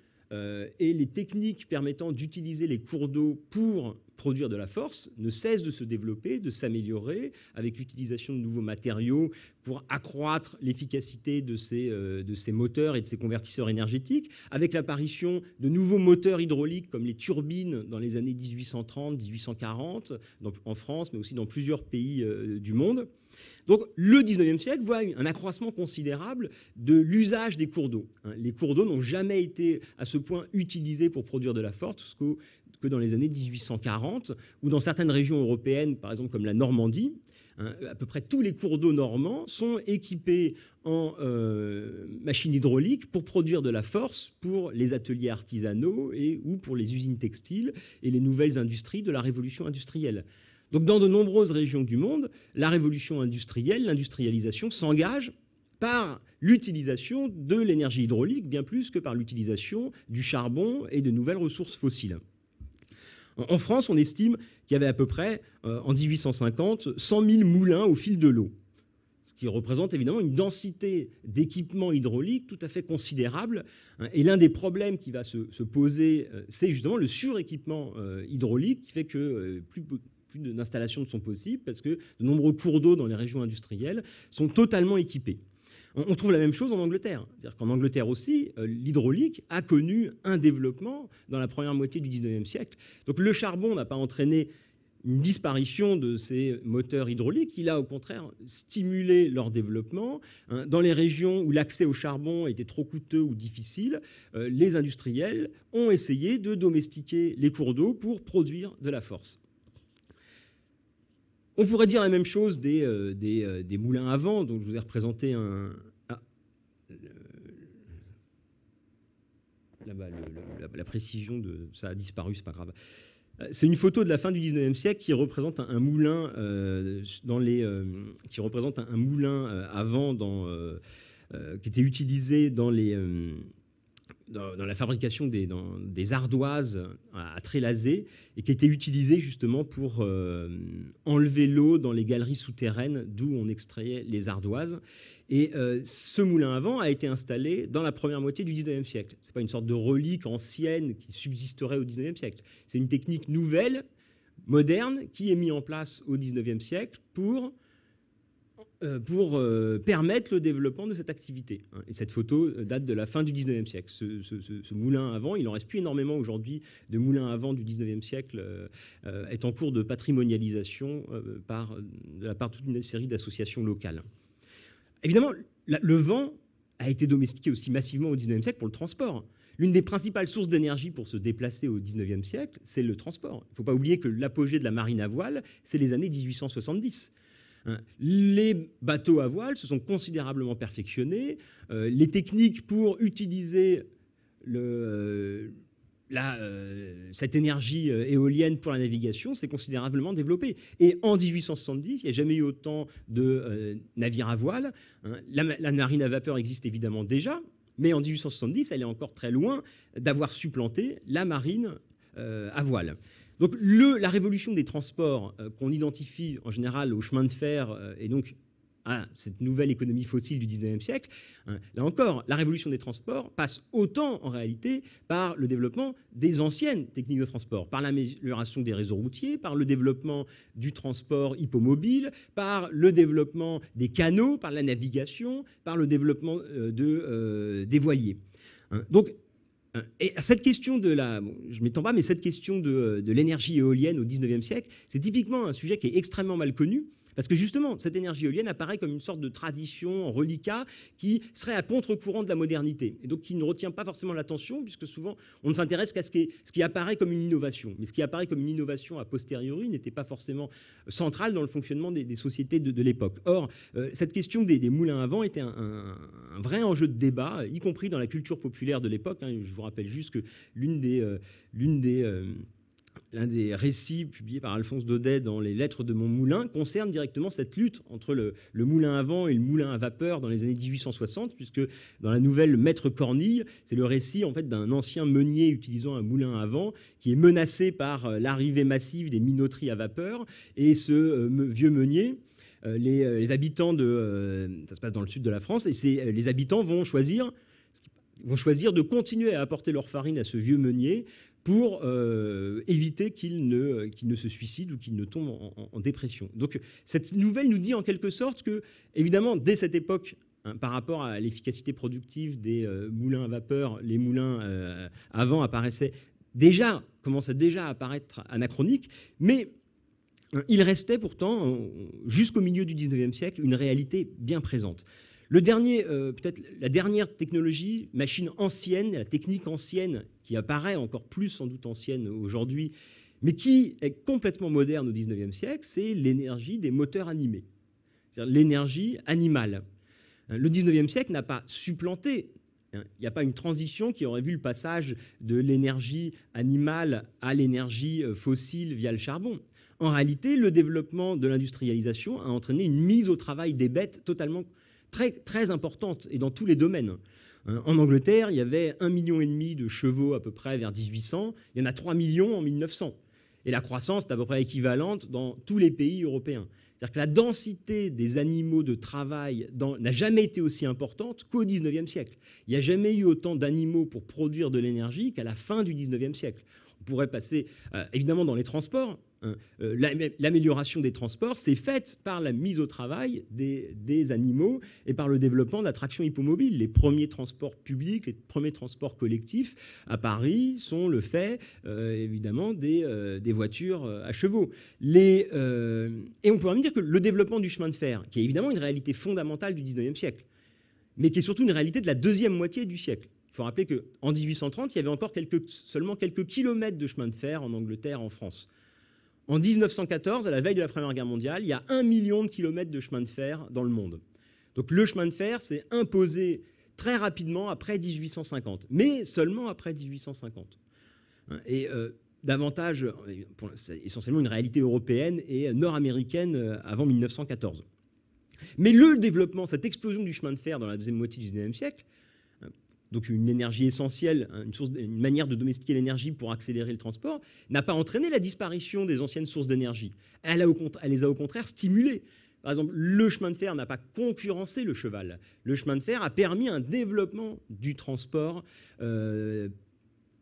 et les techniques permettant d'utiliser les cours d'eau pour produire de la force ne cesse de se développer, de s'améliorer, avec l'utilisation de nouveaux matériaux pour accroître l'efficacité de, ces, euh, de ces moteurs et de ces convertisseurs énergétiques, avec l'apparition de nouveaux moteurs hydrauliques comme les turbines dans les années 1830-1840 en France, mais aussi dans plusieurs pays euh, du monde. Donc le 19e siècle voit un accroissement considérable de l'usage des cours d'eau. Hein. Les cours d'eau n'ont jamais été à ce point utilisés pour produire de la force, que dans les années 1840, ou dans certaines régions européennes, par exemple comme la Normandie, hein, à peu près tous les cours d'eau normands sont équipés en euh, machines hydrauliques pour produire de la force pour les ateliers artisanaux et ou pour les usines textiles et les nouvelles industries de la révolution industrielle. Donc dans de nombreuses régions du monde, la révolution industrielle, l'industrialisation s'engage par l'utilisation de l'énergie hydraulique bien plus que par l'utilisation du charbon et de nouvelles ressources fossiles. En, France, on estime qu'il y avait à peu près, euh, en 1850, 100 000 moulins au fil de l'eau, ce qui représente évidemment une densité d'équipements hydrauliques tout à fait considérable. Hein. Et l'un des problèmes qui va se, poser, euh, c'est justement le suréquipement euh, hydraulique qui fait que plus plus d'installations ne sont possibles parce que de nombreux cours d'eau dans les régions industrielles sont totalement équipés. On, trouve la même chose en Angleterre. C'est-à-dire qu'en Angleterre aussi, euh, l'hydraulique a connu un développement dans la première moitié du 19e siècle. Donc le charbon n'a pas entraîné une disparition de ces moteurs hydrauliques. Il a au contraire stimulé leur développement. Hein. Dans les régions où l'accès au charbon était trop coûteux ou difficile, euh, les industriels ont essayé de domestiquer les cours d'eau pour produire de la force. On pourrait dire la même chose des, euh, euh, des, moulins avant. vent, donc je vous ai représenté un... Euh, la, précision de ça a disparu, c'est pas grave. C'est une photo de la fin du 19e siècle qui représente un, moulin dans les, qui représente moulin à dans, qui était utilisé dans les, dans, la fabrication des, des ardoises à, à Trélazé et qui était utilisée justement pour euh, enlever l'eau dans les galeries souterraines d'où on extrayait les ardoises. Et euh, ce moulin à vent a été installé dans la première moitié du 19e siècle. Ce n'est pas une sorte de relique ancienne qui subsisterait au 19e siècle. C'est une technique nouvelle, moderne, qui est mise en place au 19e siècle pour euh, pour euh, permettre le développement de cette activité. Hein. Et cette photo euh, date de la fin du 19e siècle. Ce, moulin à vent, il en reste plus énormément aujourd'hui de moulins à vent du 19e siècle, est en cours de patrimonialisation par, de la part toute une série d'associations locales. Évidemment, le vent a été domestiqué aussi massivement au 19e siècle pour le transport. L'une des principales sources d'énergie pour se déplacer au 19e siècle, c'est le transport. Il ne faut pas oublier que l'apogée de la marine à voile, c'est les années 1870. Hein, les bateaux à voile se sont considérablement perfectionnés. Euh, les techniques pour utiliser le, euh, cette énergie euh, éolienne pour la navigation s'est considérablement développée. Et en 1870, il n'y a jamais eu autant de navires à voile. Hein, la, marine à vapeur existe évidemment déjà, mais en 1870, elle est encore très loin d'avoir supplanté la marine à voile. Donc la révolution des transports euh, qu'on identifie en général au chemin de fer euh, et donc à cette nouvelle économie fossile du 19e siècle, hein, là encore, la révolution des transports passe autant en réalité par le développement des anciennes techniques de transport, par l'amélioration des réseaux routiers, par le développement du transport hippomobile, par le développement des canaux, par la navigation, par le développement euh, de, des voiliers. Hein. Donc euh, et cette question de la, je m'étends pas, mais cette question de, euh, l'énergie éolienne au 19e siècle, c'est typiquement un sujet qui est extrêmement mal connu parce que justement, cette énergie éolienne apparaît comme une sorte de tradition reliquat qui serait à contre-courant de la modernité, et donc qui ne retient pas forcément l'attention, puisque souvent on ne s'intéresse qu'à ce, qui, apparaît comme une innovation. Mais ce qui apparaît comme une innovation a posteriori n'était pas forcément central dans le fonctionnement des, sociétés de, l'époque. Or, euh, cette question des, moulins à vent était un, vrai enjeu de débat, y compris dans la culture populaire de l'époque. Hein. Je vous rappelle juste que l'une des... Euh, euh, l'un des récits publiés par Alphonse Daudet dans les Lettres de mon moulin concerne directement cette lutte entre le, moulin à vent et le moulin à vapeur dans les années 1860, puisque dans la nouvelle Maître Cornille, c'est le récit en fait d'un ancien meunier utilisant un moulin à vent qui est menacé par euh, l'arrivée massive des minoteries à vapeur, et ce euh, vieux meunier euh, les, habitants de. ça se passe dans le sud de la France, et les habitants vont choisir vont choisir de continuer à apporter leur farine à ce vieux meunier pour euh, éviter qu'il ne, euh, ne se suicide ou qu'il ne tombe en, dépression. Donc cette nouvelle nous dit en quelque sorte que, évidemment, dès cette époque, hein, par rapport à l'efficacité productive des euh, moulins à vapeur, les moulins avant apparaissaient déjà, commençaient déjà à apparaître anachroniques, mais il restait pourtant, jusqu'au milieu du 19e siècle, une réalité bien présente dernier, euh, la dernière technologie, machine ancienne, la technique ancienne, qui apparaît encore plus sans doute ancienne aujourd'hui, mais qui est complètement moderne au XIXe siècle, c'est l'énergie des moteurs animés, cest l'énergie animale. Euh, le XIXe siècle n'a pas supplanté, hein, il n'y a pas une transition qui aurait vu le passage de l'énergie animale à l'énergie euh, fossile via le charbon. En réalité, le développement de l'industrialisation a entraîné une mise au travail des bêtes totalement très, importante et dans tous les domaines. Hein, en Angleterre, il y avait 1,5 million de chevaux à peu près vers 1800, il y en a 3 millions en 1900. Et la croissance est à peu près équivalente dans tous les pays européens. C'est-à-dire que la densité des animaux de travail n'a jamais été aussi importante qu'au 19e siècle. Il n'y a jamais eu autant d'animaux pour produire de l'énergie qu'à la fin du 19e siècle. On pourrait passer, euh, évidemment, dans les transports, euh, euh, l'amélioration des transports s'est faite par la mise au travail des, animaux et par le développement de la hippomobile. Les premiers transports publics, les premiers transports collectifs à Paris sont le fait, euh, évidemment, des, voitures à chevaux. et on pourrait même dire que le développement du chemin de fer, qui est évidemment une réalité fondamentale du 19e siècle, mais qui est surtout une réalité de la deuxième moitié du siècle, il faut rappeler qu'en 1830, il y avait encore seulement quelques kilomètres de chemin de fer en Angleterre, en France. En 1914, à la veille de la Première Guerre mondiale, il y a un million de kilomètres de chemin de fer dans le monde. Donc le chemin de fer s'est imposé très rapidement après 1850, mais seulement après 1850. Hein, et euh, davantage, euh, c'est essentiellement une réalité européenne et nord-américaine euh, avant 1914. Mais le développement, cette explosion du chemin de fer dans la deuxième moitié du XIXe siècle, donc une énergie essentielle, hein, une, manière de domestiquer l'énergie pour accélérer le transport, n'a pas entraîné la disparition des anciennes sources d'énergie. Elle, les a au contraire stimulées. Par exemple, le chemin de fer n'a pas concurrencé le cheval. Le chemin de fer a permis un développement du transport euh,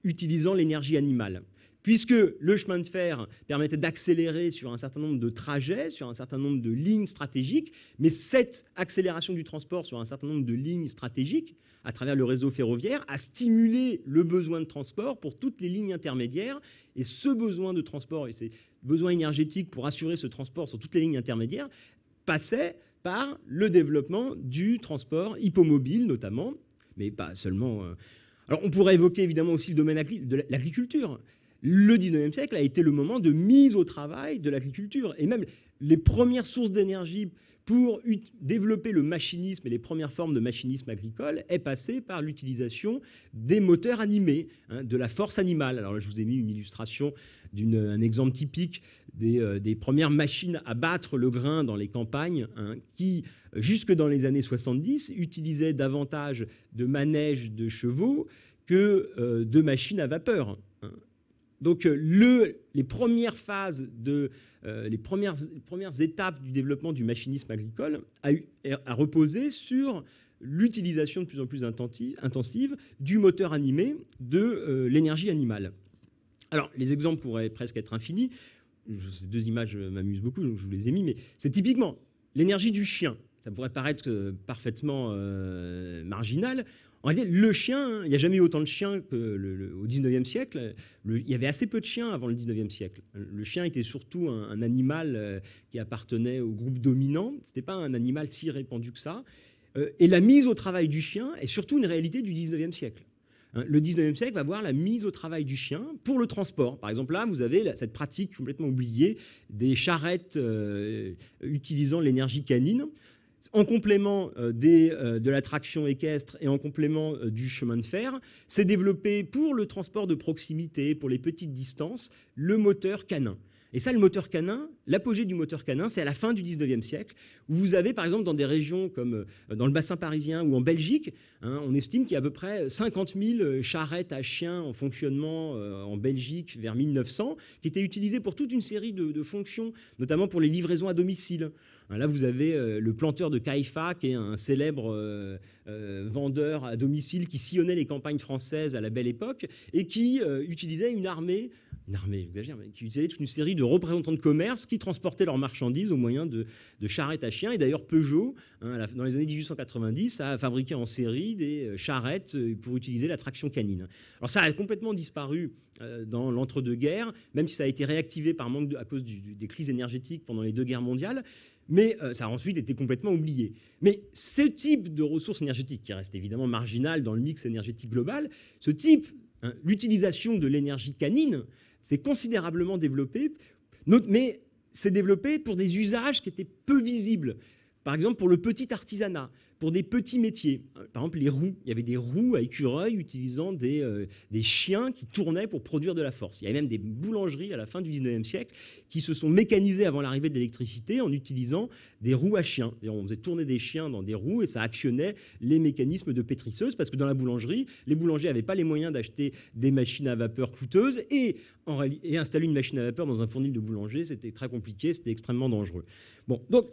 utilisant l'énergie animale puisque le chemin de fer permettait d'accélérer sur un certain nombre de trajets, sur un certain nombre de lignes stratégiques, mais cette accélération du transport sur un certain nombre de lignes stratégiques, à travers le réseau ferroviaire, a stimulé le besoin de transport pour toutes les lignes intermédiaires, et ce besoin de transport et ces besoins énergétiques pour assurer ce transport sur toutes les lignes intermédiaires passait par le développement du transport hippomobile notamment, mais pas seulement... Euh. Alors on pourrait évoquer évidemment aussi le domaine de l'agriculture le 19e siècle a été le moment de mise au travail de l'agriculture. Et même les premières sources d'énergie pour développer le machinisme et les premières formes de machinisme agricole est passée par l'utilisation des moteurs animés, hein, de la force animale. Alors je vous ai mis une illustration d'un exemple typique euh, des, premières machines à battre le grain dans les campagnes, hein, qui, jusque dans les années 70, utilisaient davantage de manèges de chevaux que euh, de machines à vapeur. Donc euh, les premières phases, euh, les, premières, étapes du développement du machinisme agricole a, reposé sur l'utilisation de plus en plus intensive du moteur animé de euh, l'énergie animale. Alors les exemples pourraient presque être infinis. Ces deux images m'amusent beaucoup, donc je vous les ai mis, mais c'est typiquement l'énergie du chien. Ça pourrait paraître parfaitement marginal. En réalité, le chien, il n'y a jamais eu autant de chiens qu'au XIXe siècle. il y avait assez peu de chiens avant le XIXe siècle. Le chien était surtout un, animal euh, qui appartenait au groupe dominant. Ce n'était pas un animal si répandu que ça. Euh, et la mise au travail du chien est surtout une réalité du XIXe siècle. Hein, le 19e siècle va voir la mise au travail du chien pour le transport. Par exemple, là, vous avez cette pratique complètement oubliée des charrettes euh, utilisant l'énergie canine en complément euh, euh, de la traction équestre et en complément euh, du chemin de fer, s'est développé pour le transport de proximité, pour les petites distances, le moteur canin. Et ça, le moteur canin, l'apogée du moteur canin, c'est à la fin du 19 siècle, où vous avez, par exemple, dans des régions comme dans le bassin parisien ou en Belgique, hein, on estime qu'il y a à peu près 50 000 charrettes à chiens en fonctionnement en Belgique vers 1900, qui étaient utilisées pour toute une série de fonctions, notamment pour les livraisons à domicile. Là, vous avez euh, le planteur de Caïfa, qui est un célèbre euh, euh, vendeur à domicile qui sillonnait les campagnes françaises à la belle époque et qui utilisait une armée une armée, j'exagère, qui utilisait toute une série de représentants de commerce qui transportaient leurs marchandises au moyen de, charrettes à chiens. Et d'ailleurs, Peugeot, hein, dans les années 1890, a fabriqué en série des charrettes pour utiliser la traction canine. Alors ça a complètement disparu dans l'entre-deux-guerres, même si ça a été réactivé par manque à cause des crises énergétiques pendant les deux guerres mondiales mais euh, ça a ensuite été complètement oublié. Mais ce type de ressources énergétiques, qui reste évidemment marginal dans le mix énergétique global, ce type, hein, l'utilisation de l'énergie canine, s'est considérablement développé. mais s'est développé pour des usages qui étaient peu visibles. Par exemple, pour le petit artisanat pour des petits métiers. Euh, par exemple, les roues. Il y avait des roues à écureuil utilisant des, euh, des chiens qui tournaient pour produire de la force. Il y avait même des boulangeries à la fin du 19e siècle qui se sont mécanisées avant l'arrivée de l'électricité en utilisant des roues à chiens. on faisait tourner des chiens dans des roues et ça actionnait les mécanismes de pétrisseuse parce que dans la boulangerie, les boulangers n'avaient pas les moyens d'acheter des machines à vapeur coûteuses et, et installer une machine à vapeur dans un fournil de boulanger, c'était très compliqué, c'était extrêmement dangereux. Bon, donc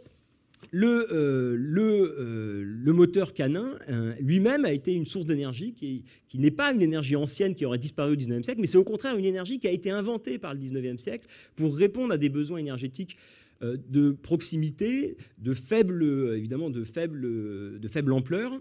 euh, euh, le, moteur canin euh, lui-même a été une source d'énergie qui, n'est pas une énergie ancienne qui aurait disparu au XIXe siècle, mais c'est au contraire une énergie qui a été inventée par le XIXe siècle pour répondre à des besoins énergétiques de proximité, de faible, évidemment, de faible ampleur,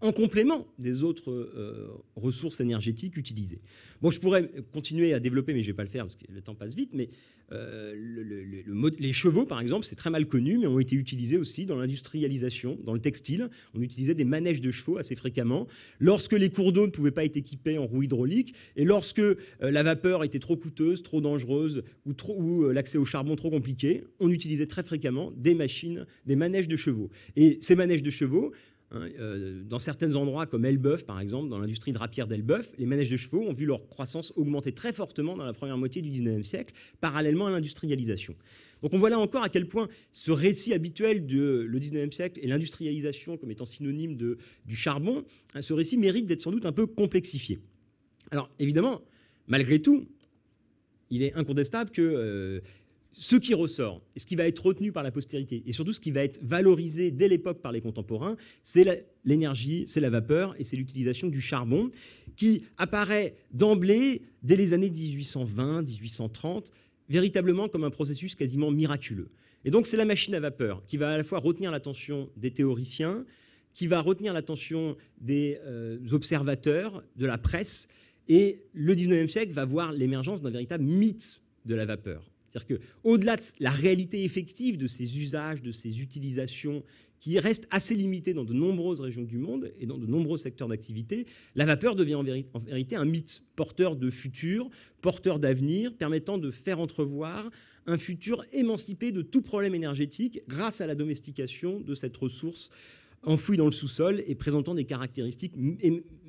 en complément des autres euh, ressources énergétiques utilisées. Bon, je pourrais continuer à développer, mais je ne vais pas le faire parce que le temps passe vite, mais euh, le, les chevaux, par exemple, c'est très mal connu, mais ont été utilisés aussi dans l'industrialisation, dans le textile. On utilisait des manèges de chevaux assez fréquemment. Lorsque les cours d'eau ne pouvaient pas être équipés en roues hydrauliques, et lorsque euh, la vapeur était trop coûteuse, trop dangereuse, ou, ou l'accès au charbon trop compliqué, on utilisait très fréquemment des machines, des manèges de chevaux. Et ces manèges de chevaux, Hein, euh, dans certains endroits comme Elbeuf, par exemple, dans l'industrie drapière d'Elbeuf, les manèges de chevaux ont vu leur croissance augmenter très fortement dans la première moitié du 19e siècle, parallèlement à l'industrialisation. Donc on voit là encore à quel point ce récit habituel de le 19e siècle et l'industrialisation comme étant synonyme de, du charbon, hein, ce récit mérite d'être sans doute un peu complexifié. Alors évidemment, malgré tout, il est incontestable que euh, ce qui ressort, et ce qui va être retenu par la postérité, et surtout ce qui va être valorisé dès l'époque par les contemporains, c'est l'énergie, c'est la vapeur, et c'est l'utilisation du charbon, qui apparaît d'emblée, dès les années 1820-1830, véritablement comme un processus quasiment miraculeux. Et donc c'est la machine à vapeur qui va à la fois retenir l'attention des théoriciens, qui va retenir l'attention des euh, observateurs, de la presse, et le 19e siècle va voir l'émergence d'un véritable mythe de la vapeur. C'est-à-dire qu'au-delà de la réalité effective de ces usages, de ces utilisations, qui restent assez limitées dans de nombreuses régions du monde et dans de nombreux secteurs d'activité, la vapeur devient en, en vérité un mythe, porteur de futur, porteur d'avenir, permettant de faire entrevoir un futur émancipé de tout problème énergétique grâce à la domestication de cette ressource enfouie dans le sous-sol et présentant des caractéristiques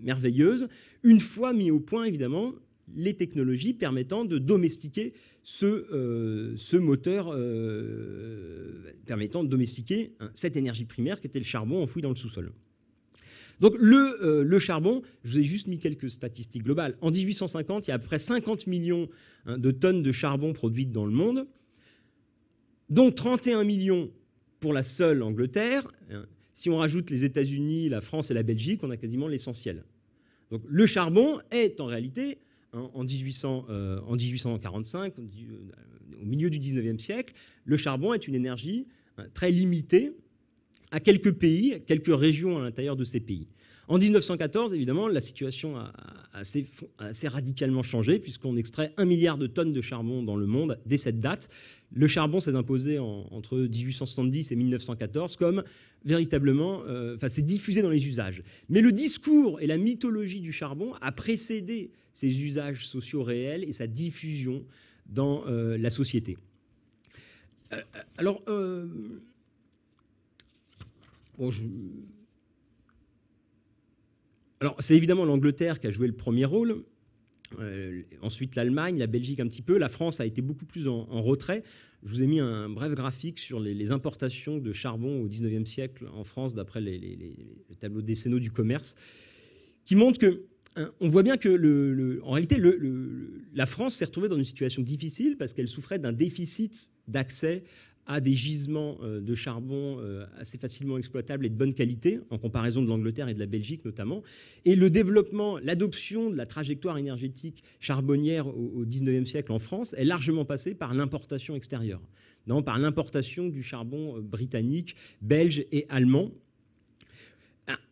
merveilleuses, une fois mis au point, évidemment, les technologies permettant de domestiquer ce, euh, ce moteur euh, permettant de domestiquer cette énergie primaire qui était le charbon enfoui dans le sous-sol. Donc le, euh, charbon, je vous ai juste mis quelques statistiques globales. En 1850, il y a à peu près 50 millions hein, de tonnes de charbon produites dans le monde, dont 31 millions pour la seule Angleterre. Hein. Si on rajoute les États-Unis, la France et la Belgique, on a quasiment l'essentiel. Donc le charbon est en réalité en, en 1845, euh, euh, au milieu du 19e siècle, le charbon est une énergie hein, très limitée à quelques pays, à quelques régions à l'intérieur de ces pays. En 1914, évidemment, la situation a assez, assez radicalement changé, puisqu'on extrait un milliard de tonnes de charbon dans le monde dès cette date. Le charbon s'est imposé entre 1870 et 1914 comme véritablement, euh, enfin, c'est diffusé dans les usages. Mais le discours et la mythologie du charbon a précédé ses usages sociaux réels et sa diffusion dans euh, la société. Euh, euh, alors, c'est évidemment l'Angleterre qui a joué le premier rôle. ensuite l'Allemagne, la Belgique un petit peu, la France a été beaucoup plus en, retrait. Je vous ai mis un bref graphique sur les, importations de charbon au 19e siècle en France, d'après les, tableau les, décennaux du commerce, qui montre que Hein, on voit bien que, en réalité, la France s'est retrouvée dans une situation difficile parce qu'elle souffrait d'un déficit d'accès à des gisements euh, de charbon euh, assez facilement exploitables et de bonne qualité, en comparaison de l'Angleterre et de la Belgique notamment. Et le développement, l'adoption de la trajectoire énergétique charbonnière au XIXe siècle en France est largement passée par l'importation extérieure, par l'importation du charbon euh, britannique, belge et allemand,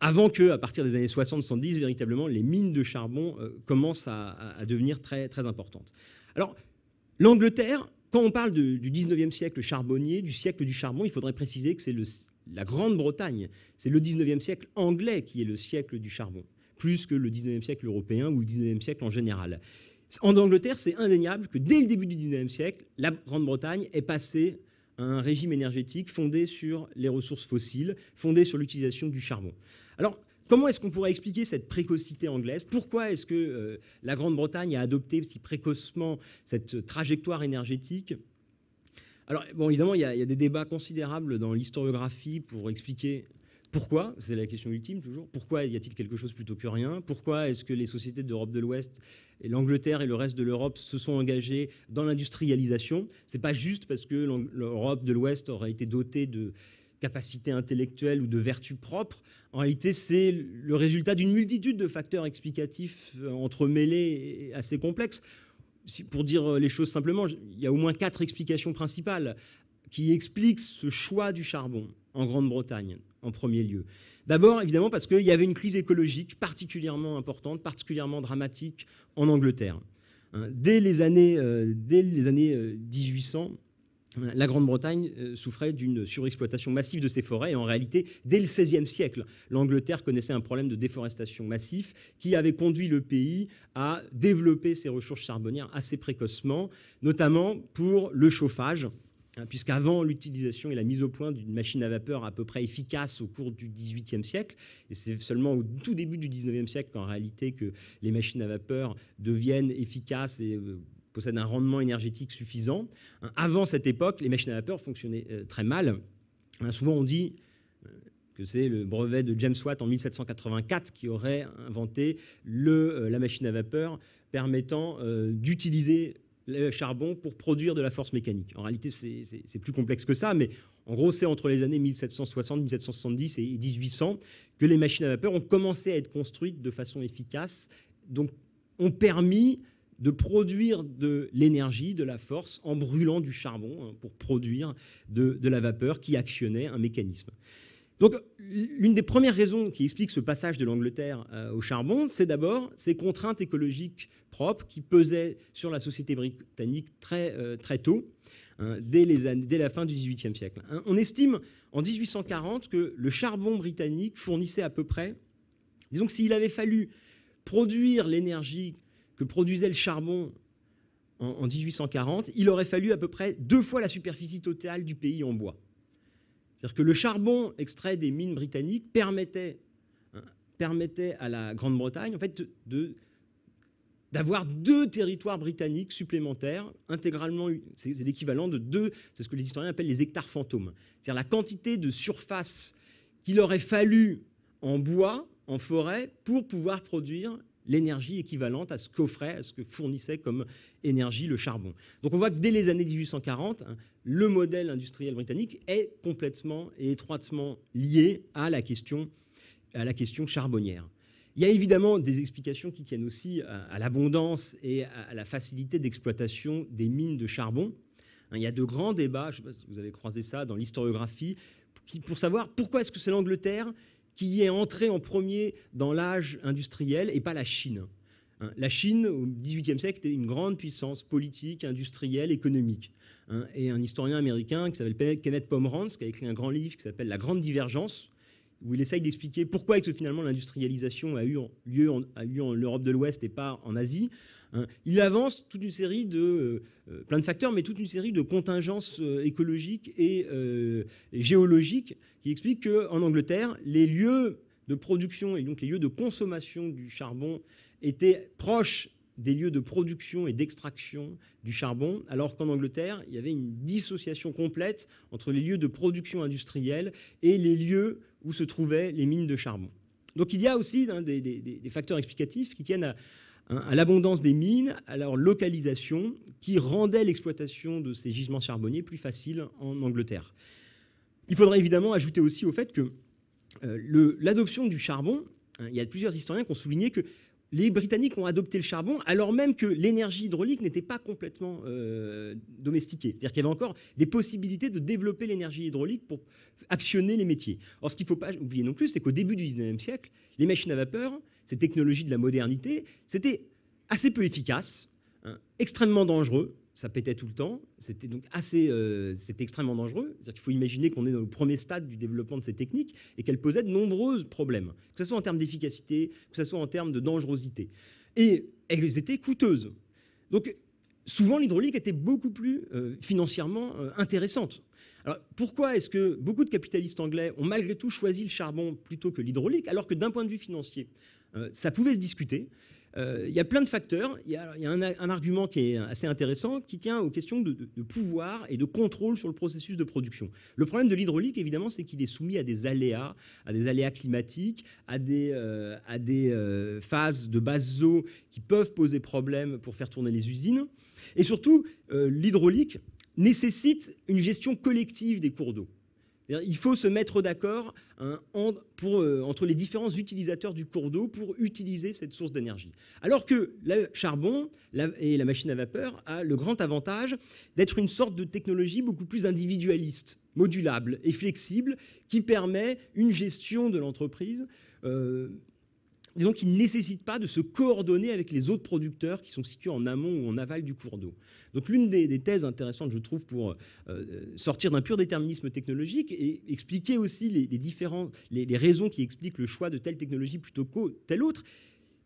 avant que, à partir des années 60-70, véritablement, les mines de charbon euh, commencent à, devenir très, très importantes. Alors, l'Angleterre, quand on parle du 19e siècle charbonnier, du siècle du charbon, il faudrait préciser que c'est la Grande-Bretagne, c'est le 19e siècle anglais qui est le siècle du charbon, plus que le 19e siècle européen ou le 19e siècle en général. En Angleterre, c'est indéniable que dès le début du 19e siècle, la Grande-Bretagne est passée un régime énergétique fondé sur les ressources fossiles, fondé sur l'utilisation du charbon. Alors, Comment est-ce qu'on pourrait expliquer cette précocité anglaise Pourquoi est-ce que euh, la Grande-Bretagne a adopté si précocement cette trajectoire énergétique alors, bon, évidemment, il y, a, des débats considérables dans l'historiographie pour expliquer pourquoi C'est la question ultime toujours. Pourquoi y a-t-il quelque chose plutôt que rien Pourquoi est-ce que les sociétés d'Europe de l'Ouest, l'Angleterre et le reste de l'Europe se sont engagées dans l'industrialisation C'est pas juste parce que l'Europe de l'Ouest aurait été dotée de capacités intellectuelles ou de vertus propres. En réalité, c'est le résultat d'une multitude de facteurs explicatifs euh, entremêlés et assez complexes. Pour dire euh, les choses simplement, il y a au moins quatre explications principales qui expliquent ce choix du charbon en Grande-Bretagne en premier lieu. D'abord, évidemment, parce qu'il y avait une crise écologique particulièrement importante, particulièrement dramatique en Angleterre. Hein, dès les années, 1800, euh, euh, la Grande-Bretagne euh, souffrait d'une surexploitation massive de ses forêts. Et en réalité, dès le XVIe siècle, l'Angleterre connaissait un problème de déforestation massive qui avait conduit le pays à développer ses ressources charbonnières assez précocement, notamment pour le chauffage, Hein, puisqu'avant l'utilisation et la mise au point d'une machine à vapeur à peu près efficace au cours du XVIIIe siècle, et c'est seulement au tout début du XIXe siècle qu'en réalité que les machines à vapeur deviennent efficaces et euh, possèdent un rendement énergétique suffisant. Hein, avant cette époque, les machines à vapeur fonctionnaient euh, très mal. Hein, souvent on dit euh, que c'est le brevet de James Watt en 1784 qui aurait inventé le, la machine à vapeur permettant d'utiliser le charbon pour produire de la force mécanique. En réalité, c'est plus complexe que ça, mais en gros, c'est entre les années 1760, 1770 et 1800 que les machines à vapeur ont commencé à être construites de façon efficace, donc ont permis de produire de l'énergie, de la force, en brûlant du charbon hein, pour produire de la vapeur qui actionnait un mécanisme. Donc, l'une des premières raisons qui explique ce passage de l'Angleterre euh, au charbon, c'est d'abord ces contraintes écologiques propres qui pesaient sur la société britannique très, euh, très tôt, hein, dès, la fin du XVIIIe siècle. Hein, on estime en 1840 que le charbon britannique fournissait à peu près, disons que s'il avait fallu produire l'énergie que produisait le charbon en 1840, il aurait fallu à peu près deux fois la superficie totale du pays en bois. C'est-à-dire que le charbon extrait des mines britanniques permettait, hein, permettait à la Grande-Bretagne en fait, de, d'avoir deux territoires britanniques supplémentaires, intégralement, c'est, l'équivalent de deux, c'est ce que les historiens appellent les hectares fantômes. C'est-à-dire la quantité de surface qu'il aurait fallu en bois, en forêt, pour pouvoir produire l'énergie équivalente à ce qu'offrait, à ce que fournissait comme énergie le charbon. Donc on voit que dès les années 1840, hein, le modèle industriel britannique est complètement et étroitement lié à la question, à la question charbonnière. Il y a évidemment des explications qui tiennent aussi à, l'abondance et à la facilité d'exploitation des mines de charbon. Hein, il y a de grands débats, je ne sais pas si vous avez croisé ça dans l'historiographie, pour savoir pourquoi est-ce que c'est l'Angleterre qui est entré en premier dans l'âge industriel et pas la Chine. Hein. La Chine, au XVIIIe siècle, était une grande puissance politique, industrielle, économique. Hein. Et un historien américain qui s'appelle Kenneth Pomeranz qui a écrit un grand livre qui s'appelle La Grande Divergence, où il essaye d'expliquer pourquoi est que finalement l'industrialisation a eu lieu en Europe de l'Ouest et pas en Asie. Hein. Il avance toute une série de, euh, euh, plein de facteurs, mais toute une série de contingences euh, écologiques et, géologiques qui expliquent qu'en Angleterre, les lieux de production et donc les lieux de consommation du charbon étaient proches des lieux de production et d'extraction du charbon, alors qu'en Angleterre, il y avait une dissociation complète entre les lieux de production industrielle et les lieux où se trouvaient les mines de charbon. Donc il y a aussi des facteurs explicatifs qui tiennent à, Hein, à l'abondance des mines, à leur localisation, qui rendait l'exploitation de ces gisements charbonniers plus facile en Angleterre. Il faudrait évidemment ajouter aussi au fait que euh, l'adoption du charbon, hein, il y a plusieurs historiens qui ont souligné que les Britanniques ont adopté le charbon alors même que l'énergie hydraulique n'était pas complètement euh, domestiquée. C'est-à-dire qu'il y avait encore des possibilités de développer l'énergie hydraulique pour actionner les métiers. Or, ce qu'il ne faut pas oublier non plus, c'est qu'au début du 19e siècle, les machines à vapeur, ces technologies de la modernité, c'était assez peu efficace, hein, extrêmement dangereux, ça pétait tout le temps, c'était donc assez, euh, c'était extrêmement dangereux. qu'il faut imaginer qu'on est dans le premier stade du développement de ces techniques et qu'elles posaient de nombreux problèmes, que ce soit en termes d'efficacité, que ce soit en termes de dangerosité. Et elles étaient coûteuses. Donc souvent l'hydraulique était beaucoup plus euh, financièrement euh, intéressante. Alors pourquoi est-ce que beaucoup de capitalistes anglais ont malgré tout choisi le charbon plutôt que l'hydraulique alors que d'un point de vue financier, euh, ça pouvait se discuter. Euh, il y a plein de facteurs. Il y a, un, argument qui est assez intéressant, qui tient aux questions de, pouvoir et de contrôle sur le processus de production. Le problème de l'hydraulique, évidemment, c'est qu'il est soumis à des aléas, à des aléas climatiques, à des, euh, phases de basse eau qui peuvent poser problème pour faire tourner les usines. Et surtout, l'hydraulique nécessite une gestion collective des cours d'eau. Il faut se mettre d'accord hein, euh, entre les différents utilisateurs du cours d'eau pour utiliser cette source d'énergie. Alors que le charbon et la machine à vapeur a le grand avantage d'être une sorte de technologie beaucoup plus individualiste, modulable et flexible, qui permet une gestion de l'entreprise. Euh, disons ne nécessitent pas de se coordonner avec les autres producteurs qui sont situés en amont ou en aval du cours d'eau. Donc l'une des, thèses intéressantes, je trouve, pour euh, euh, sortir d'un pur déterminisme technologique et expliquer aussi les, raisons qui expliquent le choix de telle technologie plutôt que telle autre,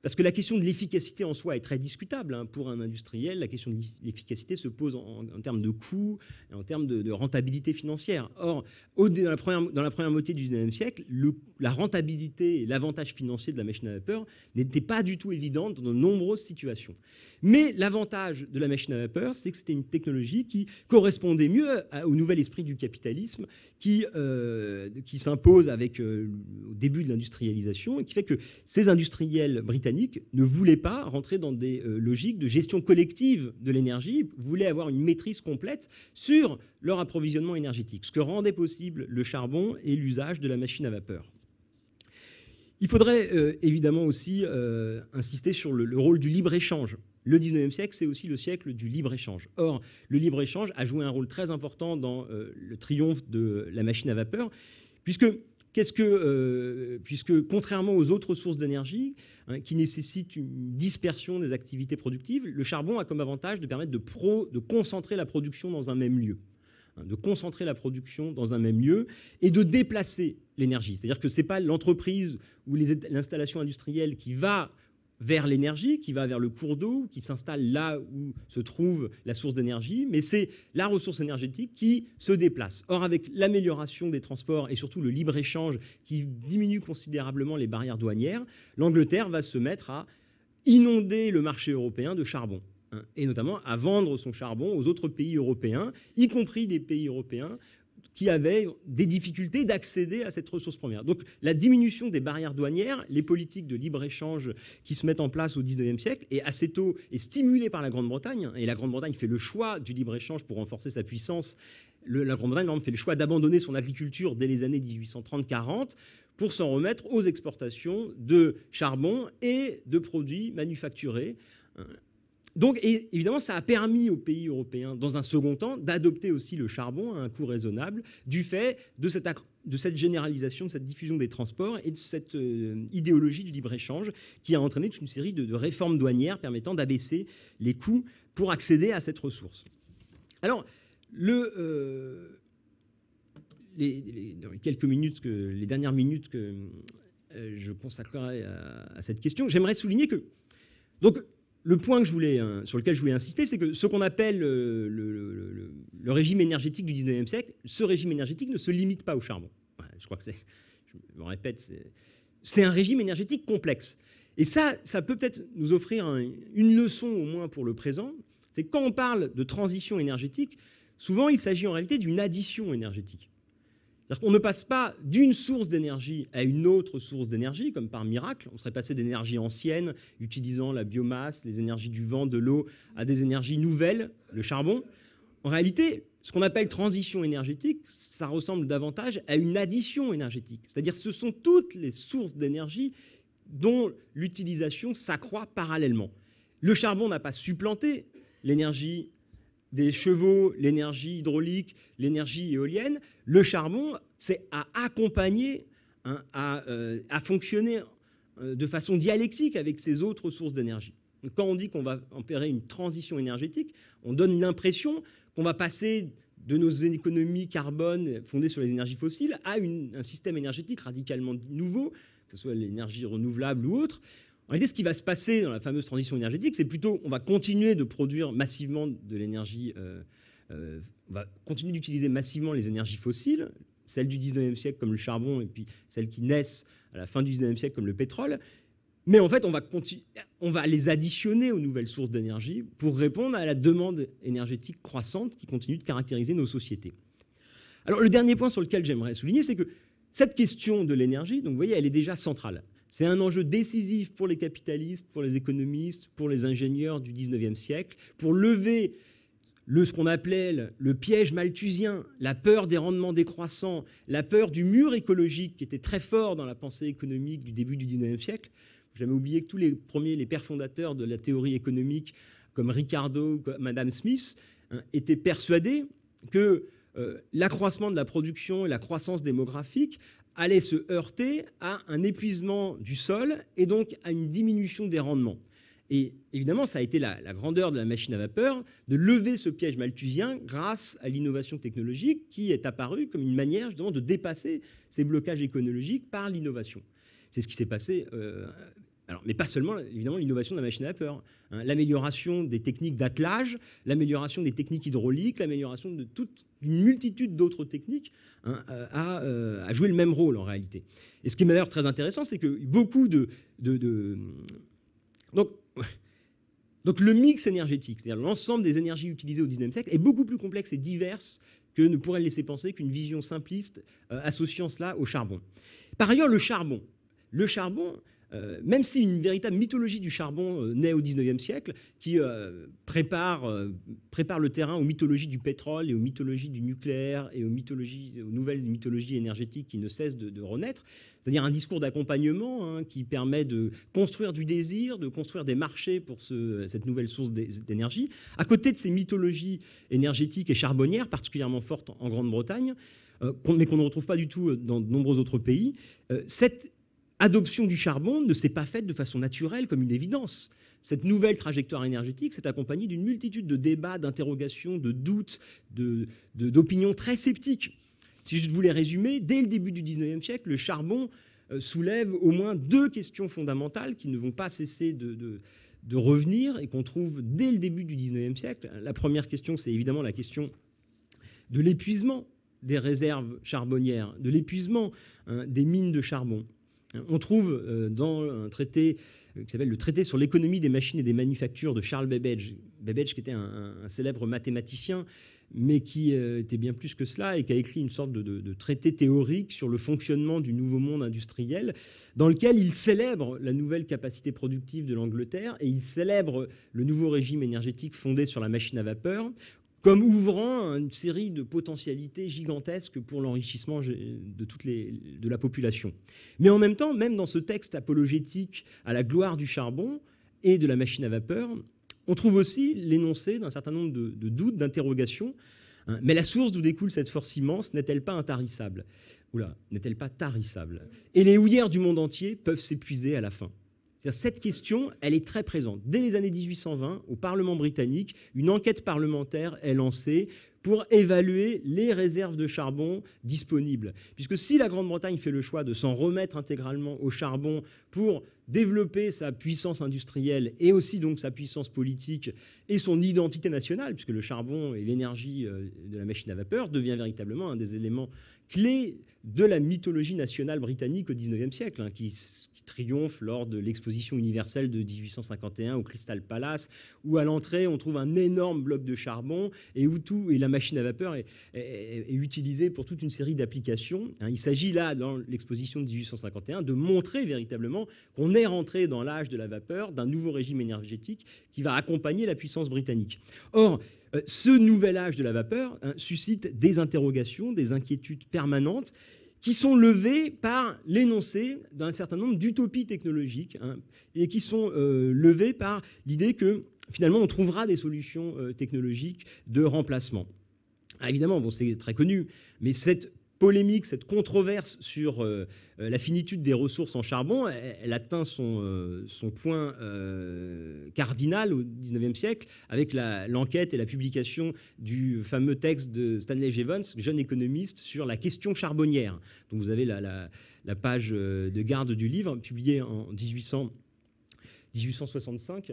parce que la question de l'efficacité en soi est très discutable. Hein. Pour un industriel, la question de l'efficacité se pose en, termes de coûts et en termes de, rentabilité financière. Or, au, dans, la première, la première, moitié du 19e siècle, la rentabilité et l'avantage financier de la machine à vapeur n'étaient pas du tout évidentes dans de nombreuses situations. Mais l'avantage de la machine à vapeur, c'est que c'était une technologie qui correspondait mieux au nouvel esprit du capitalisme euh, qui, s'impose avec euh, au début de l'industrialisation et qui fait que ces industriels britanniques ne voulaient pas rentrer dans des euh, logiques de gestion collective de l'énergie, voulaient avoir une maîtrise complète sur leur approvisionnement énergétique, ce que rendait possible le charbon et l'usage de la machine à vapeur. Il faudrait évidemment aussi insister sur le rôle du libre-échange le 19e siècle, c'est aussi le siècle du libre-échange. Or, le libre-échange a joué un rôle très important dans euh, le triomphe de la machine à vapeur, puisque, qu'est-ce que, euh, puisque contrairement aux autres sources d'énergie, hein, qui nécessitent une dispersion des activités productives, le charbon a comme avantage de permettre de, de concentrer la production dans un même lieu hein, de concentrer la production dans un même lieu et de déplacer l'énergie. C'est-à-dire que ce n'est pas l'entreprise ou l'installation industrielle qui va vers l'énergie, qui va vers le cours d'eau, qui s'installe là où se trouve la source d'énergie, mais c'est la ressource énergétique qui se déplace. Or, avec l'amélioration des transports et surtout le libre-échange qui diminue considérablement les barrières douanières, l'Angleterre va se mettre à inonder le marché européen de charbon hein, et notamment à vendre son charbon aux autres pays européens, y compris des pays européens qui avaient des difficultés d'accéder à cette ressource première. Donc la diminution des barrières douanières, les politiques de libre-échange qui se mettent en place au 19e siècle, et assez tôt est stimulée par la Grande-Bretagne, et la Grande-Bretagne fait le choix du libre-échange pour renforcer sa puissance. la Grande-Bretagne fait le choix d'abandonner son agriculture dès les années 1830-40 pour s'en remettre aux exportations de charbon et de produits manufacturés donc, évidemment, ça a permis aux pays européens, dans un second temps, d'adopter aussi le charbon à un coût raisonnable, du fait de cette, de cette généralisation, de cette diffusion des transports et de cette euh, idéologie du libre-échange qui a entraîné toute une série de, réformes douanières permettant d'abaisser les coûts pour accéder à cette ressource. Alors, le, euh, les, dans les quelques minutes, que, les dernières minutes que euh, je consacrerai à, cette question, j'aimerais souligner que donc, le point que je voulais, euh, sur lequel je voulais insister, c'est que ce qu'on appelle euh, le, régime énergétique du 19e siècle, ce régime énergétique ne se limite pas au charbon. je crois que c'est, je me répète, c'est un régime énergétique complexe. Et ça, ça peut peut-être nous offrir une leçon au moins pour le présent. C'est quand on parle de transition énergétique, souvent il s'agit en réalité d'une addition énergétique. On ne passe pas d'une source d'énergie à une autre source d'énergie, comme par miracle. On serait passé d'énergie ancienne, utilisant la biomasse, les énergies du vent, de l'eau, à des énergies nouvelles, le charbon. En réalité, ce qu'on appelle transition énergétique, ça ressemble davantage à une addition énergétique. C'est-à-dire ce sont toutes les sources d'énergie dont l'utilisation s'accroît parallèlement. Le charbon n'a pas supplanté l'énergie des chevaux, l'énergie hydraulique, l'énergie éolienne, le charbon, c'est à accompagner, hein, euh, à, fonctionner euh, de façon dialectique avec ces autres sources d'énergie. Quand on dit qu'on va opérer une transition énergétique, on donne l'impression qu'on va passer de nos économies carbone fondées sur les énergies fossiles à un système énergétique radicalement nouveau, que ce soit l'énergie renouvelable ou autre. En ce qui va se passer dans la fameuse transition énergétique, c'est plutôt on va continuer de produire massivement de l'énergie, euh, euh, on va continuer d'utiliser massivement les énergies fossiles, celles du 19e siècle comme le charbon, et puis celles qui naissent à la fin du 19e siècle comme le pétrole. Mais en fait, on va, on va les additionner aux nouvelles sources d'énergie pour répondre à la demande énergétique croissante qui continue de caractériser nos sociétés. Alors, le dernier point sur lequel j'aimerais souligner, c'est que cette question de l'énergie, donc voyez, elle est déjà centrale. C'est un enjeu décisif pour les capitalistes, pour les économistes, pour les ingénieurs du 19e siècle, pour lever le, ce qu'on appelait le, piège malthusien, la peur des rendements décroissants, la peur du mur écologique qui était très fort dans la pensée économique du début du 19e siècle. J'avais oublié que tous les premiers, les pères fondateurs de la théorie économique, comme Ricardo, comme Madame Smith, hein, étaient persuadés que euh, l'accroissement de la production et la croissance démographique allait se heurter à un épuisement du sol et donc à une diminution des rendements. Et évidemment, ça a été la, grandeur de la machine à vapeur de lever ce piège malthusien grâce à l'innovation technologique qui est apparue comme une manière justement de dépasser ces blocages écologiques par l'innovation. C'est ce qui s'est passé euh, alors, mais pas seulement, évidemment, l'innovation de la machine à vapeur. Hein. l'amélioration des techniques d'attelage, l'amélioration des techniques hydrauliques, l'amélioration de toute une multitude d'autres techniques hein, euh, euh, a, joué le même rôle en réalité. Et ce qui est d'ailleurs très intéressant, c'est que beaucoup de... de, Donc, donc le mix énergétique, c'est-à-dire l'ensemble des énergies utilisées au XIXe siècle, est beaucoup plus complexe et diverse que ne pourrait laisser penser qu'une vision simpliste euh, associant cela au charbon. Par ailleurs, le charbon. Le charbon, euh, même si une véritable mythologie du charbon euh, naît au XIXe siècle, qui euh, prépare, prépare le terrain aux mythologies du pétrole et aux mythologies du nucléaire et aux, nouvelles mythologies énergétiques qui ne cessent de, renaître, c'est-à-dire un discours d'accompagnement hein, qui permet de construire du désir, de construire des marchés pour cette nouvelle source d'énergie, à côté de ces mythologies énergétiques et charbonnières particulièrement fortes en Grande-Bretagne, mais qu'on ne retrouve pas du tout dans de nombreux autres pays, cette L'adoption du charbon ne s'est pas faite de façon naturelle comme une évidence. Cette nouvelle trajectoire énergétique s'est accompagnée d'une multitude de débats, d'interrogations, de doutes, d'opinions de, très sceptiques. Si je voulais résumer, dès le début du 19e siècle, le charbon euh, soulève au moins deux questions fondamentales qui ne vont pas cesser de, revenir et qu'on trouve dès le début du 19e siècle. La première question, c'est évidemment la question de l'épuisement des réserves charbonnières, de l'épuisement hein, des mines de charbon. On trouve euh, dans un traité euh, qui s'appelle le traité sur l'économie des machines et des manufactures de Charles Babbage, Babbage qui était un, célèbre mathématicien, mais qui euh, était bien plus que cela et qui a écrit une sorte de, traité théorique sur le fonctionnement du nouveau monde industriel, dans lequel il célèbre la nouvelle capacité productive de l'Angleterre et il célèbre le nouveau régime énergétique fondé sur la machine à vapeur, comme ouvrant une série de potentialités gigantesques pour l'enrichissement de toute la population. Mais en même temps, même dans ce texte apologétique à la gloire du charbon et de la machine à vapeur, on trouve aussi l'énoncé d'un certain nombre de, doutes, d'interrogations. Hein, mais la source d'où découle cette force immense n'est-elle pas intarissable Oula, n'est-elle pas tarissable Et les houillères du monde entier peuvent s'épuiser à la fin. Cette question, elle est très présente. Dès les années 1820, au Parlement britannique, une enquête parlementaire est lancée pour évaluer les réserves de charbon disponibles. Puisque si la Grande-Bretagne fait le choix de s'en remettre intégralement au charbon pour développer sa puissance industrielle et aussi donc sa puissance politique et son identité nationale, puisque le charbon et l'énergie euh, de la machine à vapeur devient véritablement un des éléments clés de la mythologie nationale britannique au XIXe siècle, hein, qui, triomphe lors de l'exposition universelle de 1851 au Crystal Palace, où à l'entrée on trouve un énorme bloc de charbon et où tout et la machine à vapeur est, utilisée pour toute une série d'applications. Hein. Il s'agit là, dans l'exposition de 1851, de montrer véritablement qu'on est rentré dans l'âge de la vapeur, d'un nouveau régime énergétique qui va accompagner la puissance britannique. Or, euh, ce nouvel âge de la vapeur hein, suscite des interrogations, des inquiétudes permanentes qui sont levées par l'énoncé d'un certain nombre d'utopies technologiques hein, et qui sont euh, levées par l'idée que finalement on trouvera des solutions euh, technologiques de remplacement. Ah, évidemment, bon, c'est très connu, mais cette polémique, cette controverse sur euh, euh, la finitude des ressources en charbon, elle, atteint son, euh, point cardinal au XIXe siècle avec l'enquête et la publication du fameux texte de Stanley Jevons, jeune économiste, sur la question charbonnière. Donc vous avez la, page de garde du livre, publié en 1865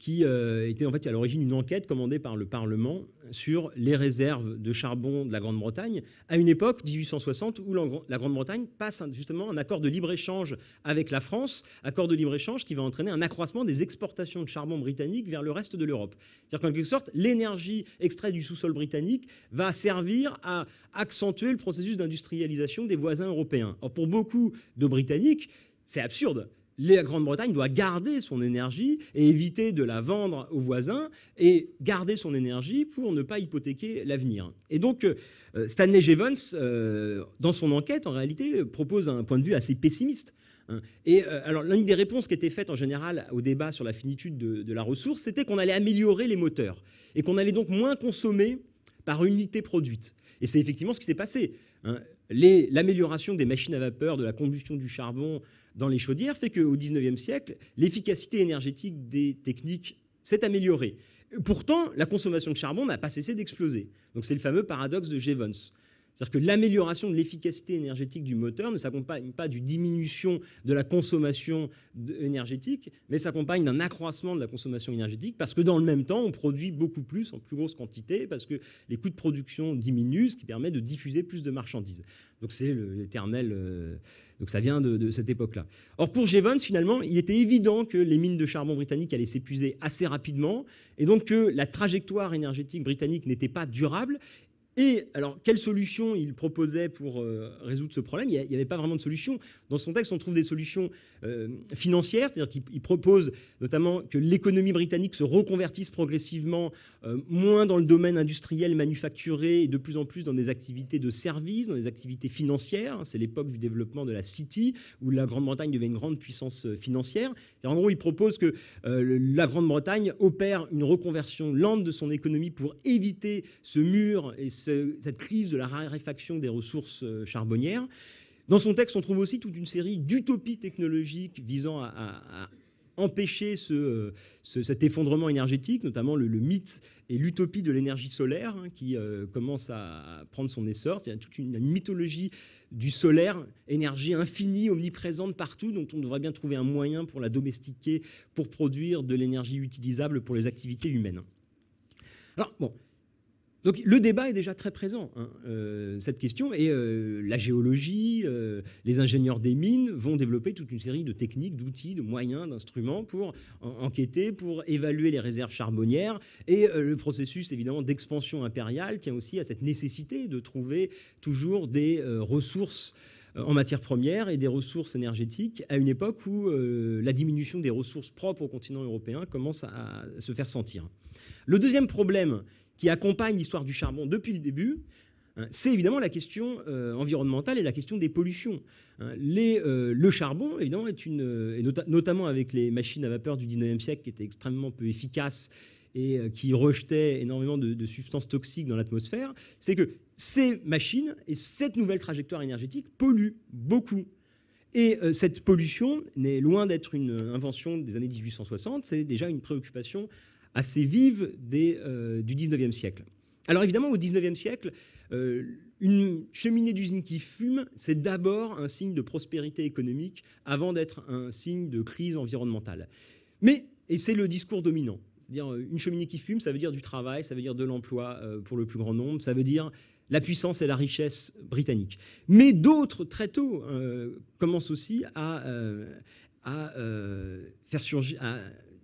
qui euh, était en fait à l'origine d'une enquête commandée par le Parlement sur les réserves de charbon de la Grande-Bretagne, à une époque, 1860, où la Grande-Bretagne passe justement un accord de libre-échange avec la France, accord de libre-échange qui va entraîner un accroissement des exportations de charbon britannique vers le reste de l'Europe. C'est-à-dire qu'en quelque sorte, l'énergie extraite du sous-sol britannique va servir à accentuer le processus d'industrialisation des voisins européens. pour beaucoup de Britanniques, c'est absurde la Grande-Bretagne doit garder son énergie et éviter de la vendre aux voisins et garder son énergie pour ne pas hypothéquer l'avenir. Et donc, euh, Stanley Jevons, euh, dans son enquête, en réalité, propose un point de vue assez pessimiste. Hein. Et euh, alors, l'une des réponses qui était faite en général au débat sur la finitude de, la ressource, c'était qu'on allait améliorer les moteurs et qu'on allait donc moins consommer par unité produite. Et c'est effectivement ce qui s'est passé. Hein l'amélioration des machines à vapeur, de la combustion du charbon dans les chaudières fait qu'au XIXe siècle, l'efficacité énergétique des techniques s'est améliorée. Pourtant, la consommation de charbon n'a pas cessé d'exploser. c'est le fameux paradoxe de Jevons. C'est-à-dire que l'amélioration de l'efficacité énergétique du moteur ne s'accompagne pas d'une diminution de la consommation énergétique, mais s'accompagne d'un accroissement de la consommation énergétique parce que dans le même temps, on produit beaucoup plus en plus grosse quantité parce que les coûts de production diminuent, ce qui permet de diffuser plus de marchandises. Donc c'est l'éternel. Euh, donc ça vient de, de cette époque-là. Or pour Jevons, finalement, il était évident que les mines de charbon britanniques allaient s'épuiser assez rapidement et donc que la trajectoire énergétique britannique n'était pas durable et alors, quelle solution il proposait pour euh, résoudre ce problème Il n'y avait pas vraiment de solution. Dans son texte, on trouve des solutions euh, financières, c'est-à-dire qu'il propose notamment que l'économie britannique se reconvertisse progressivement euh, moins dans le domaine industriel manufacturé et de plus en plus dans des activités de services, dans des activités financières. C'est l'époque du développement de la City, où la Grande-Bretagne devient une grande puissance euh, financière. En gros, il propose que euh, la Grande-Bretagne opère une reconversion lente de son économie pour éviter ce mur et cette crise de la raréfaction des ressources charbonnières. Dans son texte, on trouve aussi toute une série d'utopies technologiques visant à, empêcher euh, ce, cet effondrement énergétique, notamment le, mythe et l'utopie de l'énergie solaire hein, qui euh, commence à prendre son essor. C'est toute une, une, mythologie du solaire, énergie infinie, omniprésente partout, dont on devrait bien trouver un moyen pour la domestiquer, pour produire de l'énergie utilisable pour les activités humaines. Alors, bon, donc le débat est déjà très présent, hein, euh, cette question, et euh, la géologie, euh, les ingénieurs des mines vont développer toute une série de techniques, d'outils, de moyens, d'instruments pour enquêter, pour évaluer les réserves charbonnières, et le processus évidemment d'expansion impériale tient aussi à cette nécessité de trouver toujours des ressources en matière première et des ressources énergétiques à une époque où la diminution des ressources propres au continent européen commence à se faire sentir. Le deuxième problème qui accompagne l'histoire du charbon depuis le début, hein, c'est évidemment la question euh, environnementale et la question des pollutions. Hein. les, euh, le charbon, évidemment, est une, euh, et notamment avec les machines à vapeur du 19e siècle qui étaient extrêmement peu efficaces et qui rejetaient énormément de, de substances toxiques dans l'atmosphère, c'est que ces machines et cette nouvelle trajectoire énergétique polluent beaucoup. Et cette pollution n'est loin d'être une invention des années 1860, c'est déjà une préoccupation assez vive euh, du 19e siècle. Alors évidemment, au 19e siècle, euh, une cheminée d'usine qui fume, c'est d'abord un signe de prospérité économique avant d'être un signe de crise environnementale. Mais, et c'est le discours dominant, c'est-à-dire euh, une cheminée qui fume, ça veut dire du travail, ça veut dire de l'emploi pour le plus grand nombre, ça veut dire la puissance et la richesse britannique. Mais d'autres, très tôt, commencent aussi à, à faire surgir,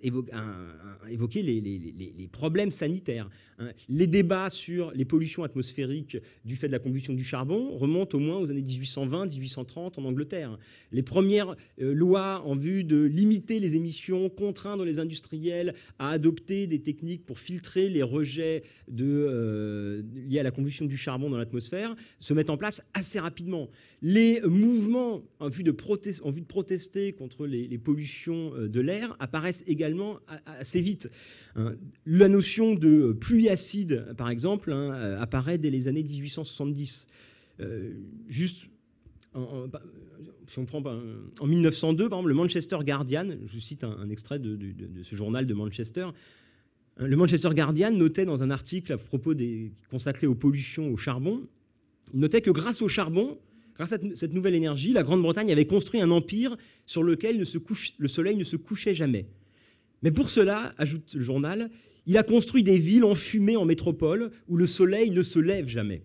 évoquer, les, les, problèmes sanitaires. Hein. Les débats sur les pollutions atmosphériques du fait de la combustion du charbon remontent au moins aux années 1820-1830 en Angleterre. Hein. Les premières euh, lois en vue de limiter les émissions, contraindre les industriels à adopter des techniques pour filtrer les rejets de, euh, liés à la combustion du charbon dans l'atmosphère, se mettent en place assez rapidement. Les mouvements en vue de, en vue de protester contre les pollutions euh, de l'air apparaissent également assez vite. Hein. La notion de pluie acide, par exemple, hein, euh, apparaît dès les années 1870. Euh, juste en, bah, si on prend bah, en 1902, par exemple, le Manchester Guardian, je vous cite un, extrait de, ce journal de Manchester, hein, le Manchester Guardian notait dans un article à propos des consacré aux pollutions au charbon, il notait que grâce au charbon, grâce à cette nouvelle énergie, la Grande-Bretagne avait construit un empire sur lequel ne se couche, le soleil ne se couchait jamais. Mais pour cela, ajoute le journal, il a construit des villes en fumée en métropole où le soleil ne se lève jamais.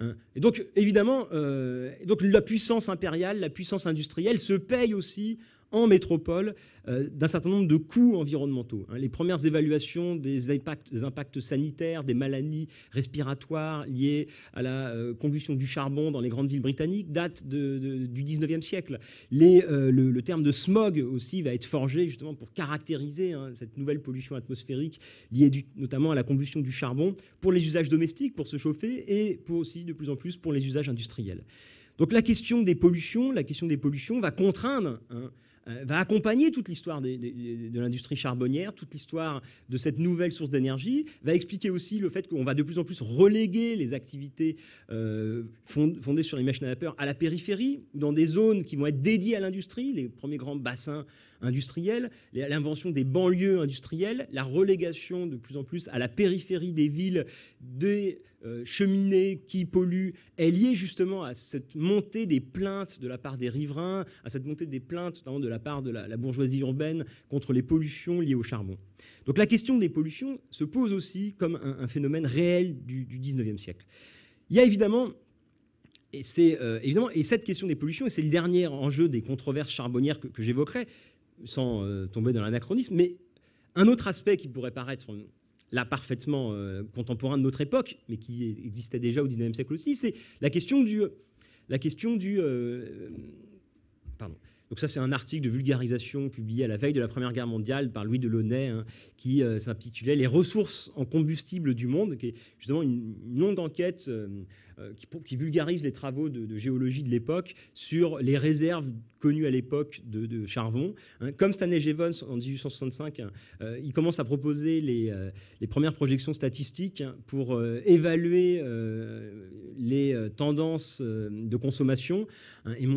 Hein. Et donc, évidemment, euh, donc la puissance impériale, la puissance industrielle se paye aussi en métropole euh, d'un certain nombre de coûts environnementaux. Hein. Les premières évaluations des impacts, sanitaires, des maladies respiratoires liées à la euh, combustion du charbon dans les grandes villes britanniques datent du 19e siècle. Les, euh, le, terme de smog aussi va être forgé justement pour caractériser hein, cette nouvelle pollution atmosphérique liée notamment à la combustion du charbon pour les usages domestiques, pour se chauffer, et aussi de plus en plus pour les usages industriels. Donc la question des pollutions, la question des pollutions va contraindre hein, euh, va accompagner toute l'histoire de l'industrie charbonnière, toute l'histoire de cette nouvelle source d'énergie, va expliquer aussi le fait qu'on va de plus en plus reléguer les activités euh, fondées sur les machines à vapeur à la périphérie, dans des zones qui vont être dédiées à l'industrie, les premiers grands bassins industriels, l'invention des banlieues industrielles, la relégation de plus en plus à la périphérie des villes des euh, cheminée qui pollue est liée justement à cette montée des plaintes de la part des riverains, à cette montée des plaintes notamment de la part de la, bourgeoisie urbaine contre les pollutions liées au charbon. Donc la question des pollutions se pose aussi comme un, phénomène réel du, du 19e siècle. Il y a évidemment et, c'est, euh, évidemment, et cette question des pollutions, et c'est le dernier enjeu des controverses charbonnières que, j'évoquerai, sans euh, tomber dans l'anachronisme, mais un autre aspect qui pourrait paraître là parfaitement euh, contemporain de notre époque, mais qui existait déjà au XIXe siècle aussi, c'est la question du... La question du euh, pardon, donc ça, c'est un article de vulgarisation publié à la veille de la Première Guerre mondiale par Louis Delaunay, Launay hein, qui euh, s'intitulait Les ressources en combustible du monde, qui est justement une, longue enquête euh, euh, qui, vulgarise les travaux de, géologie de l'époque sur les réserves connues à l'époque de, charbon. Hein. comme Stanley Jevons en 1865, hein, il commence à proposer les, premières projections statistiques pour évaluer les tendances de consommation et,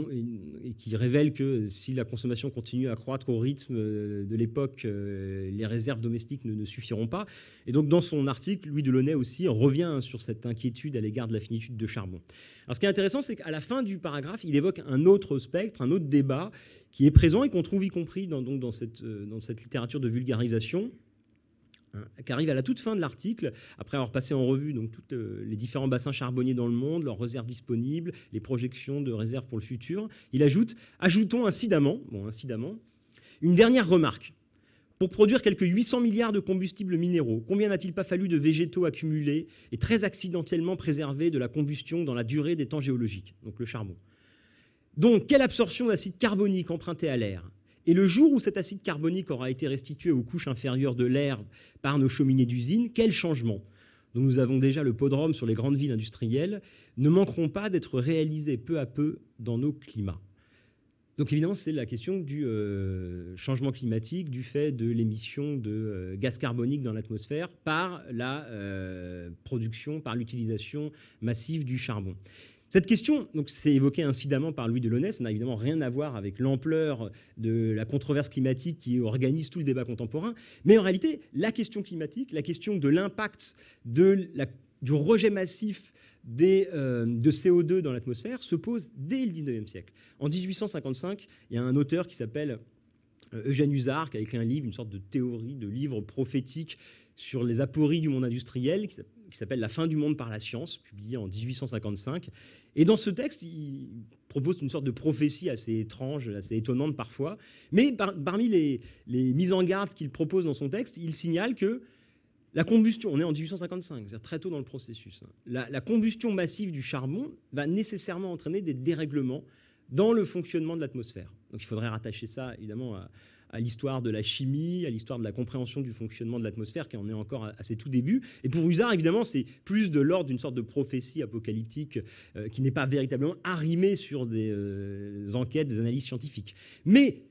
et qui révèle que si la consommation continue à croître au rythme euh, de l'époque, euh, les réserves domestiques ne, suffiront pas. Et donc, dans son article, Louis Delaunay aussi revient sur cette inquiétude à l'égard de la finitude de charbon. Alors, ce qui est intéressant, c'est qu'à la fin du paragraphe, il évoque un autre spectre, un autre débat qui est présent et qu'on trouve y compris dans euh, cette littérature de vulgarisation. Euh, qui arrive à la toute fin de l'article, après avoir passé en revue tous euh, les différents bassins charbonniers dans le monde, leurs réserves disponibles, les projections de réserves pour le futur, il ajoute Ajoutons incidemment, bon, incidemment une dernière remarque. Pour produire quelques 800 milliards de combustibles minéraux, combien n'a-t-il pas fallu de végétaux accumulés et très accidentellement préservés de la combustion dans la durée des temps géologiques, donc le charbon Donc, quelle absorption d'acide carbonique empruntée à l'air et le jour où cet acide carbonique aura été restitué aux couches inférieures de l'air par nos cheminées d'usine, quel changement dont nous avons déjà le podrome sur les grandes villes industrielles, ne manqueront pas d'être réalisés peu à peu dans nos climats. Donc évidemment, c'est la question du euh, changement climatique, du fait de l'émission de euh, gaz carbonique dans l'atmosphère par la euh, production, par l'utilisation massive du charbon. Cette question, donc, c'est évoqué incidemment par Louis Delaunay, ça n'a évidemment rien à voir avec l'ampleur de la controverse climatique qui organise tout le débat contemporain, mais en réalité, la question climatique, la question de l'impact de la, du rejet massif des, euh, de CO2 dans l'atmosphère se pose dès le 19e siècle. En 1855, il y a un auteur qui s'appelle euh, Eugène Usard, qui a écrit un livre, une sorte de théorie de livre prophétique sur les apories du monde industriel, qui s'appelle La fin du monde par la science, publié en 1855, et dans ce texte, il propose une sorte de prophétie assez étrange, assez étonnante parfois. Mais parmi les, mises en garde qu'il propose dans son texte, il signale que la combustion, on est en 1855, c'est-à-dire très tôt dans le processus, hein, la combustion massive du charbon va nécessairement entraîner des dérèglements dans le fonctionnement de l'atmosphère. Donc il faudrait rattacher ça évidemment à, à l'histoire de la chimie, à l'histoire de la compréhension du fonctionnement de l'atmosphère, qui en est encore à, ses tout débuts. Et pour Hussard, évidemment, c'est plus de l'ordre d'une sorte de prophétie apocalyptique euh, qui n'est pas véritablement arrimée sur des euh, enquêtes, des analyses scientifiques. Mais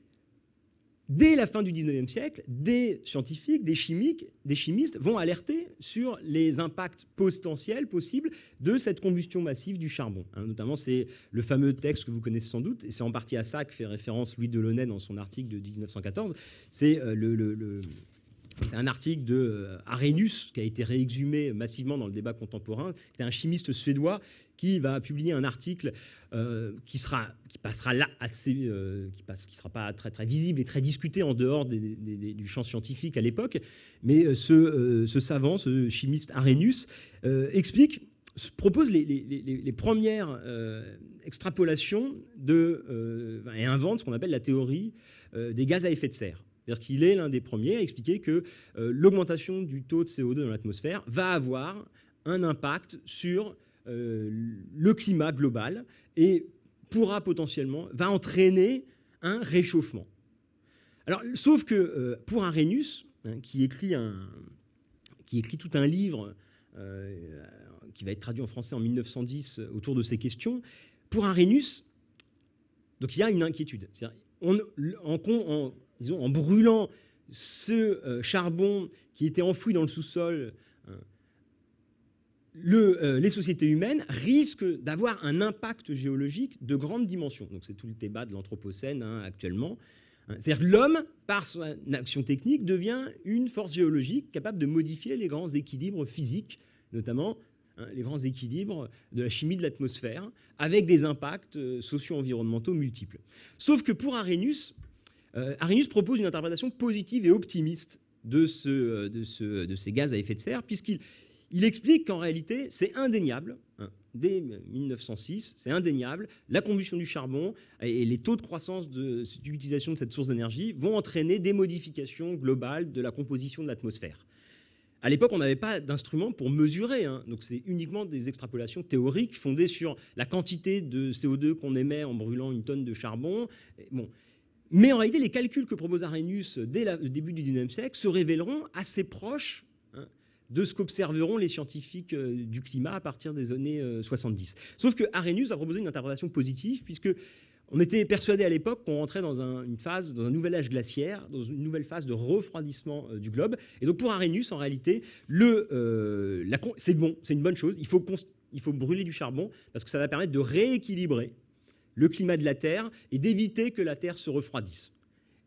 dès la fin du 19e siècle, des scientifiques, des chimiques, des chimistes vont alerter sur les impacts potentiels possibles de cette combustion massive du charbon. Hein. notamment, c'est le fameux texte que vous connaissez sans doute, et c'est en partie à ça que fait référence Louis Delaunay dans son article de 1914, c'est euh, le c'est un article de euh, Arrhenius qui a été réexhumé massivement dans le débat contemporain. C'est un chimiste suédois qui va publier un article euh, qui sera qui passera là assez euh, qui sera pas très visible et très discuté en dehors du champ scientifique à l'époque. Mais ce, savant, ce chimiste Arrhenius explique propose les, premières extrapolations et invente ce qu'on appelle la théorie des gaz à effet de serre. C'est-à-dire qu'il est l'un des premiers à expliquer que euh, l'augmentation du taux de CO2 dans l'atmosphère va avoir un impact sur euh, le climat global et pourra potentiellement, va entraîner un réchauffement. Alors, sauf que euh, pour Arrhenius, hein, qui, écrit un, qui écrit tout un livre qui va être traduit en français en 1910 autour de ces questions, pour Arrhenius, donc il y a une inquiétude. En, en, disons, en brûlant ce euh, charbon qui était enfoui dans le sous-sol, euh, euh, les sociétés humaines risquent d'avoir un impact géologique de grande dimension. Donc c'est tout le débat de l'Anthropocène hein, actuellement. Hein, c'est-à-dire l'homme, par son action technique, devient une force géologique capable de modifier les grands équilibres physiques, notamment hein, les grands équilibres de la chimie de l'atmosphère, avec des impacts socio-environnementaux multiples. Sauf que pour Arénus, euh, Arrhenius propose une interprétation positive et optimiste euh, euh, de, ces gaz à effet de serre, puisqu'il explique qu'en réalité, c'est indéniable, hein, dès 1906, c'est indéniable, la combustion du charbon et les taux de croissance de, de l'utilisation de cette source d'énergie vont entraîner des modifications globales de la composition de l'atmosphère. À l'époque, on n'avait pas d'instrument pour mesurer, hein, donc c'est uniquement des extrapolations théoriques fondées sur la quantité de CO2 qu'on émet en brûlant une tonne de charbon. Mais en réalité, les calculs que propose Arrhenius dès le début du 19e siècle se révéleront assez proches hein, de ce qu'observeront les scientifiques euh, du climat à partir des années 70. Euh, Sauf que a proposé une interprétation positive, puisque on était persuadé à l'époque qu'on rentrait dans un, une phase, dans un nouvel âge glaciaire, dans une nouvelle phase de refroidissement euh, du globe. Et donc pour Arrhenius, en réalité, c'est bon, c'est une bonne chose. Il faut, il faut brûler du charbon parce que ça va permettre de rééquilibrer le climat de la Terre et d'éviter que la Terre se refroidisse.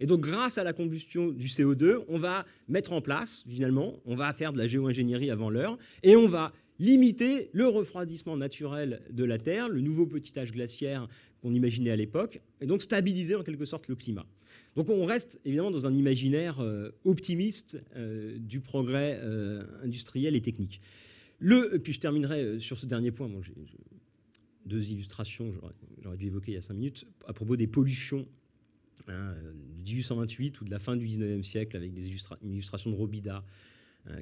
Et donc, grâce à la combustion du CO2, on va mettre en place, finalement, on va faire de la géo-ingénierie avant l'heure, et on va limiter le refroidissement naturel de la Terre, le nouveau petit âge glaciaire qu'on imaginait à l'époque, et donc stabiliser en quelque sorte le climat. Donc on reste évidemment dans un imaginaire euh, optimiste euh, du progrès euh, industriel et technique. Le, puis je terminerai sur ce dernier point, deux illustrations, j'aurais dû évoquer il y a cinq minutes, à propos des pollutions hein, euh, de 1828 ou de la fin du 19e siècle, avec des illustrations une illustration de Robida,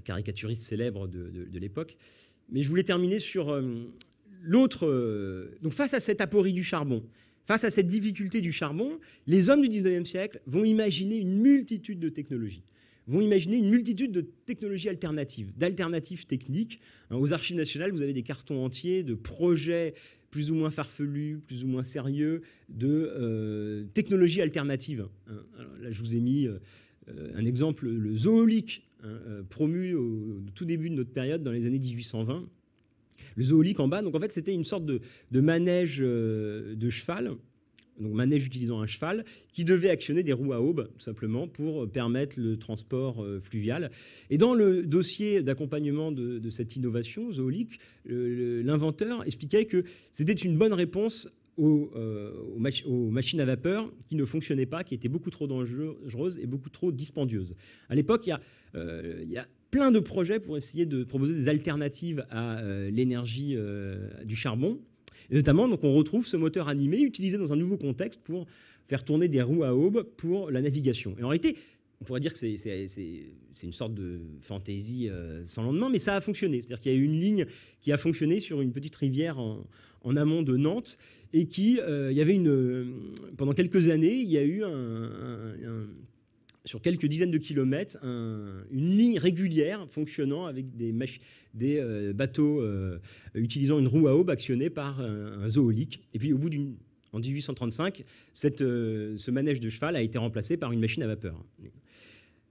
caricaturiste célèbre de, l'époque. Mais je voulais terminer sur euh, l'autre. Euh, donc, face à cette aporie du charbon, face à cette difficulté du charbon, les hommes du 19e siècle vont imaginer une multitude de technologies vont imaginer une multitude de technologies alternatives, d'alternatives techniques. Hein, aux archives nationales, vous avez des cartons entiers de projets plus ou moins farfelu, plus ou moins sérieux, de euh, technologies alternatives. Hein. là, je vous ai mis euh, un exemple, le zoolique, hein, euh, promu au, tout début de notre période, dans les années 1820. Le zoolique en bas, donc en fait, c'était une sorte de manège de cheval donc manège utilisant un cheval, qui devait actionner des roues à aube, tout simplement, pour euh, permettre le transport euh, fluvial. Et dans le dossier d'accompagnement de, cette innovation zoolique, l'inventeur expliquait que c'était une bonne réponse euh, aux, machines à vapeur qui ne fonctionnaient pas, qui étaient beaucoup trop dangereuses et beaucoup trop dispendieuses. À l'époque, il y a, plein de projets pour essayer de proposer des alternatives à l'énergie du charbon. Et notamment, donc, on retrouve ce moteur animé utilisé dans un nouveau contexte pour faire tourner des roues à aube pour la navigation. Et en réalité, on pourrait dire que c'est une sorte de fantaisie euh, sans lendemain, mais ça a fonctionné. C'est-à-dire qu'il y a eu une ligne qui a fonctionné sur une petite rivière en, amont de Nantes et qui, euh, il y avait une, euh, pendant quelques années, il y a eu un sur quelques dizaines de kilomètres, une ligne régulière fonctionnant avec des, des euh, bateaux euh, utilisant une roue à aube actionnée par un, zoolique. Et puis, au bout d'une. En 1835, cette, euh, ce manège de cheval a été remplacé par une machine à vapeur.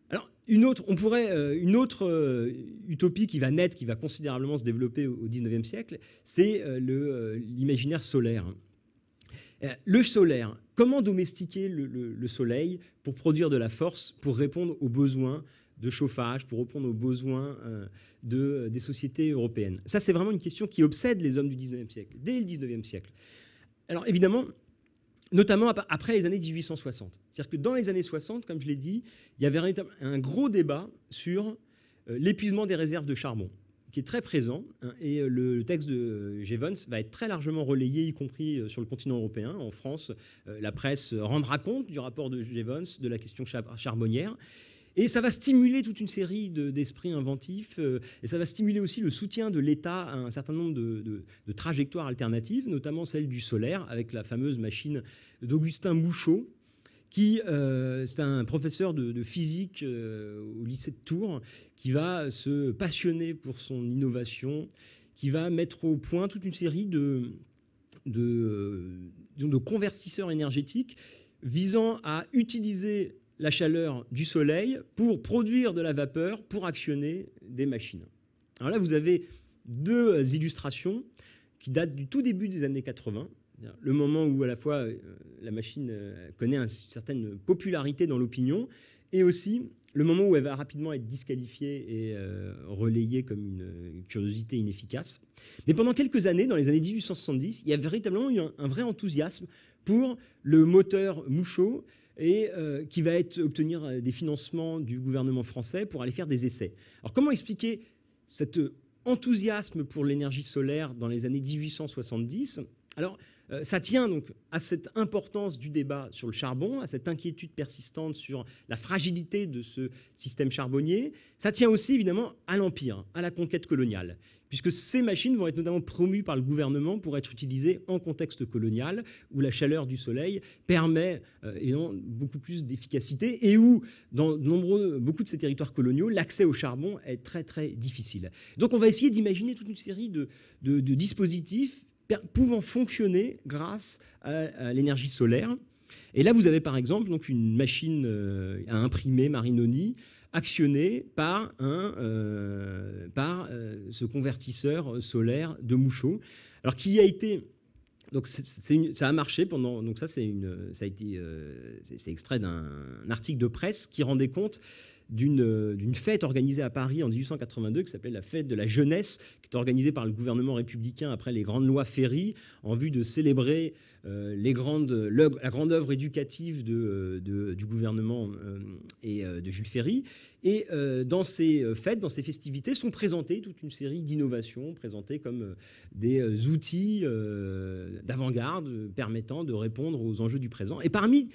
Alors, une autre, on pourrait, une autre utopie qui va naître, qui va considérablement se développer au, XIXe siècle, c'est l'imaginaire solaire. Euh, le solaire, comment domestiquer le, soleil pour produire de la force, pour répondre aux besoins de chauffage, pour répondre aux besoins euh, euh, des sociétés européennes Ça, c'est vraiment une question qui obsède les hommes du 19e siècle, dès le 19e siècle. Alors évidemment, notamment après les années 1860. C'est-à-dire que dans les années 60, comme je l'ai dit, il y avait un gros débat sur l'épuisement des réserves de charbon qui est très présent. Hein, et euh, le, texte de euh, Jevons va être très largement relayé, y compris euh, sur le continent européen. En France, la presse rendra compte du rapport de Jevons, de la question charbonnière. Et ça va stimuler toute une série d'esprits inventifs, et ça va stimuler aussi le soutien de l'État à un certain nombre de, de, trajectoires alternatives, notamment celle du solaire, avec la fameuse machine d'Augustin Bouchot qui euh, c'est un professeur de, physique euh, au lycée de Tours qui va se passionner pour son innovation, qui va mettre au point toute une série de de, euh, de convertisseurs énergétiques visant à utiliser la chaleur du soleil pour produire de la vapeur pour actionner des machines. Alors là, vous avez deux illustrations qui datent du tout début des années 80 le moment où à la fois euh, la machine euh, connaît une certaine popularité dans l'opinion et aussi le moment où elle va rapidement être disqualifiée et euh, relayée comme une curiosité inefficace. Mais pendant quelques années, dans les années 1870, il y a véritablement eu un, vrai enthousiasme pour le moteur Mouchot et qui va obtenir des financements du gouvernement français pour aller faire des essais. Alors comment expliquer cet enthousiasme pour l'énergie solaire dans les années 1870 alors, euh, ça tient donc à cette importance du débat sur le charbon, à cette inquiétude persistante sur la fragilité de ce système charbonnier. Ça tient aussi évidemment à l'Empire, à la conquête coloniale, puisque ces machines vont être notamment promues par le gouvernement pour être utilisées en contexte colonial, où la chaleur du soleil permet et euh, évidemment beaucoup plus d'efficacité et où, dans nombreux, beaucoup de ces territoires coloniaux, l'accès au charbon est très très difficile. Donc, on va essayer d'imaginer toute une série de dispositifs pouvant fonctionner grâce à, l'énergie solaire. Et là, vous avez par exemple donc une machine euh, à imprimer Marinoni actionnée par, un, euh, par euh, ce convertisseur solaire de Mouchot, alors qui a été donc ça a marché pendant. Donc ça c'est une, ça c'est extrait d'un article de presse qui rendait compte euh, d'une fête organisée à Paris en 1882 qui s'appelle la fête de la jeunesse, qui est organisée par le gouvernement républicain après les grandes lois Ferry en vue de célébrer euh, les grandes, la grande œuvre éducative euh, du gouvernement et de Jules Ferry. Et dans ces fêtes, dans ces festivités, sont présentées toute une série d'innovations, présentées comme des outils d'avant-garde permettant de répondre aux enjeux du présent. Et parmi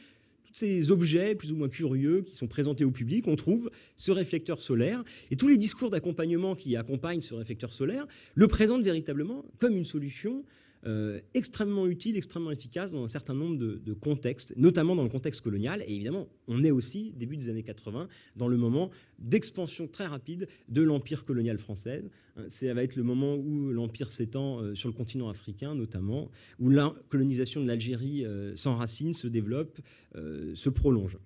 tous ces objets plus ou moins curieux qui sont présentés au public, on trouve ce réflecteur solaire. Et tous les discours d'accompagnement qui accompagnent ce réflecteur solaire le présentent véritablement comme une solution euh, extrêmement utile, extrêmement efficace dans un certain nombre de, contextes, notamment dans le contexte colonial. Et évidemment, on est aussi, début des années 80, dans le moment d'expansion très rapide de l'empire colonial français. Hein, ça va être le moment où l'empire s'étend euh, sur le continent africain, notamment, où la colonisation de l'Algérie sans euh, s'enracine, se développe, se prolonge.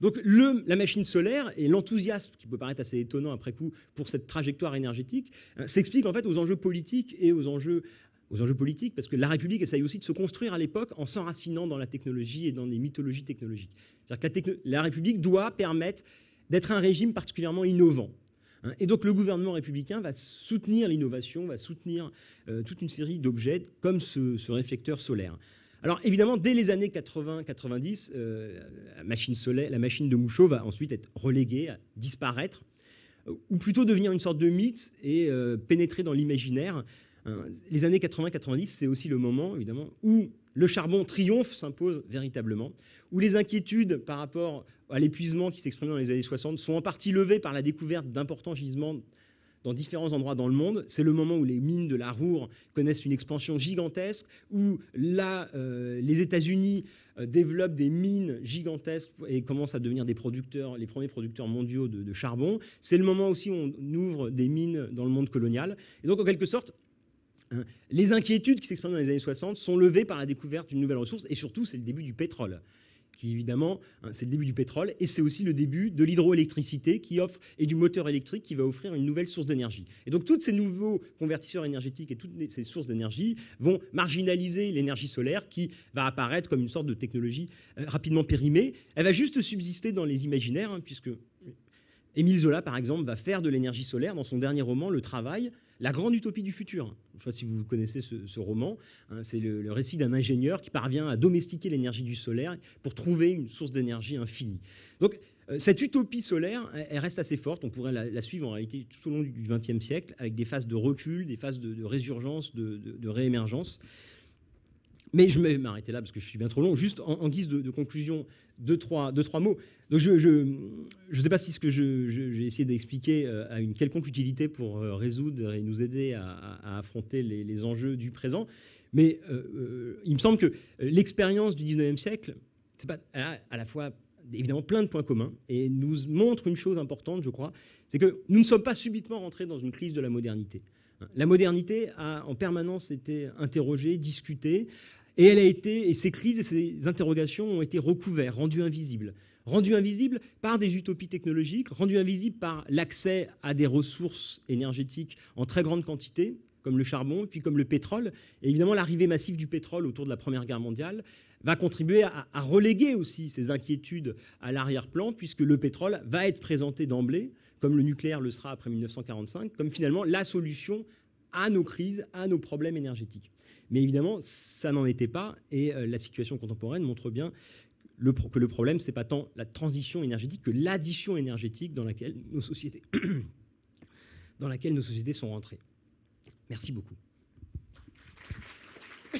Donc la machine solaire et l'enthousiasme, qui peut paraître assez étonnant après coup, pour cette trajectoire énergétique, hein, s'explique en fait aux enjeux politiques et aux enjeux aux enjeux politiques, parce que la République essaye aussi de se construire à l'époque en s'enracinant dans la technologie et dans les mythologies technologiques. C'est-à-dire que la, République doit permettre d'être un régime particulièrement innovant. Hein. Et donc le gouvernement républicain va soutenir l'innovation, va soutenir euh, toute une série d'objets comme ce, réflecteur solaire. Alors évidemment, dès les années 80-90, euh, la, machine la machine de Mouchot va ensuite être reléguée, euh, disparaître, ou plutôt devenir une sorte de mythe et pénétrer dans l'imaginaire euh, les années 80-90, c'est aussi le moment, évidemment, où le charbon triomphe, s'impose véritablement, où les inquiétudes par rapport à l'épuisement qui s'exprimait dans les années 60 sont en partie levées par la découverte d'importants gisements dans différents endroits dans le monde. C'est le moment où les mines de la Roure connaissent une expansion gigantesque, où là, euh, les États-Unis euh, développent des mines gigantesques et commencent à devenir des producteurs, les premiers producteurs mondiaux de, de charbon. C'est le moment aussi où on ouvre des mines dans le monde colonial. Et donc, en quelque sorte, euh, les inquiétudes qui s'expriment dans les années 60 sont levées par la découverte d'une nouvelle ressource, et surtout, c'est le début du pétrole qui évidemment, hein, c'est le début du pétrole, et c'est aussi le début de l'hydroélectricité qui offre, et du moteur électrique qui va offrir une nouvelle source d'énergie. Et donc, toutes ces nouveaux convertisseurs énergétiques et toutes ces sources d'énergie vont marginaliser l'énergie solaire qui va apparaître comme une sorte de technologie euh, rapidement périmée. Elle va juste subsister dans les imaginaires, hein, puisque Émile Zola, par exemple, va faire de l'énergie solaire dans son dernier roman, Le Travail, la grande utopie du futur. Je ne sais si vous connaissez ce, roman. Hein. c'est le, récit d'un ingénieur qui parvient à domestiquer l'énergie du solaire pour trouver une source d'énergie infinie. Donc, euh, cette utopie solaire, elle, reste assez forte. On pourrait la, suivre en réalité tout au long du XXe siècle, avec des phases de recul, des phases de, résurgence, de, réémergence. Mais je vais m'arrêter là parce que je suis bien trop long. Juste en, guise de, conclusion, deux trois, deux, trois, mots. Donc je ne sais pas si ce que j'ai essayé d'expliquer euh, a une quelconque utilité pour euh, résoudre et nous aider à, affronter les, enjeux du présent, mais euh, il me semble que l'expérience du 19e siècle, c'est pas à, la fois évidemment plein de points communs et nous montre une chose importante, je crois, c'est que nous ne sommes pas subitement rentrés dans une crise de la modernité. La modernité a en permanence été interrogée, discutée, et elle a été, et ces crises et ces interrogations ont été recouvertes, rendues invisibles rendu invisible par des utopies technologiques, rendu invisible par l'accès à des ressources énergétiques en très grande quantité, comme le charbon, puis comme le pétrole. Et évidemment, l'arrivée massive du pétrole autour de la Première Guerre mondiale va contribuer à, reléguer aussi ces inquiétudes à l'arrière-plan, puisque le pétrole va être présenté d'emblée, comme le nucléaire le sera après 1945, comme finalement la solution à nos crises, à nos problèmes énergétiques. Mais évidemment, ça n'en était pas, et euh, la situation contemporaine montre bien que le problème, c'est pas tant la transition énergétique que l'addition énergétique dans laquelle nos sociétés, sont rentrées. Merci beaucoup.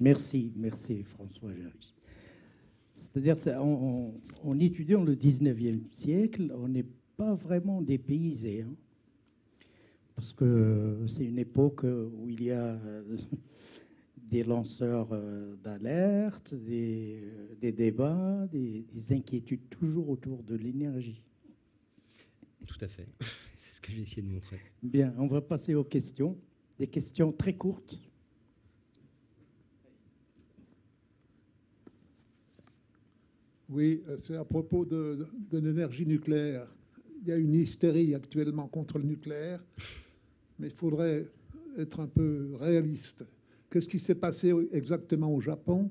Merci, merci François C'est-à-dire, qu'en étudiant le 19e siècle, on n'est pas vraiment dépaysé. Hein parce que c'est une époque où il y a euh, des lanceurs euh, d'alerte, des, euh, débats, des, inquiétudes toujours autour de l'énergie. Tout à fait. C'est ce que j'ai essayé de montrer. Bien, on va passer aux questions. Des questions très courtes. Oui, c'est à propos de l'énergie nucléaire. Il y a une hystérie actuellement contre le nucléaire mais il faudrait être un peu réaliste. Qu'est-ce qui s'est passé exactement au Japon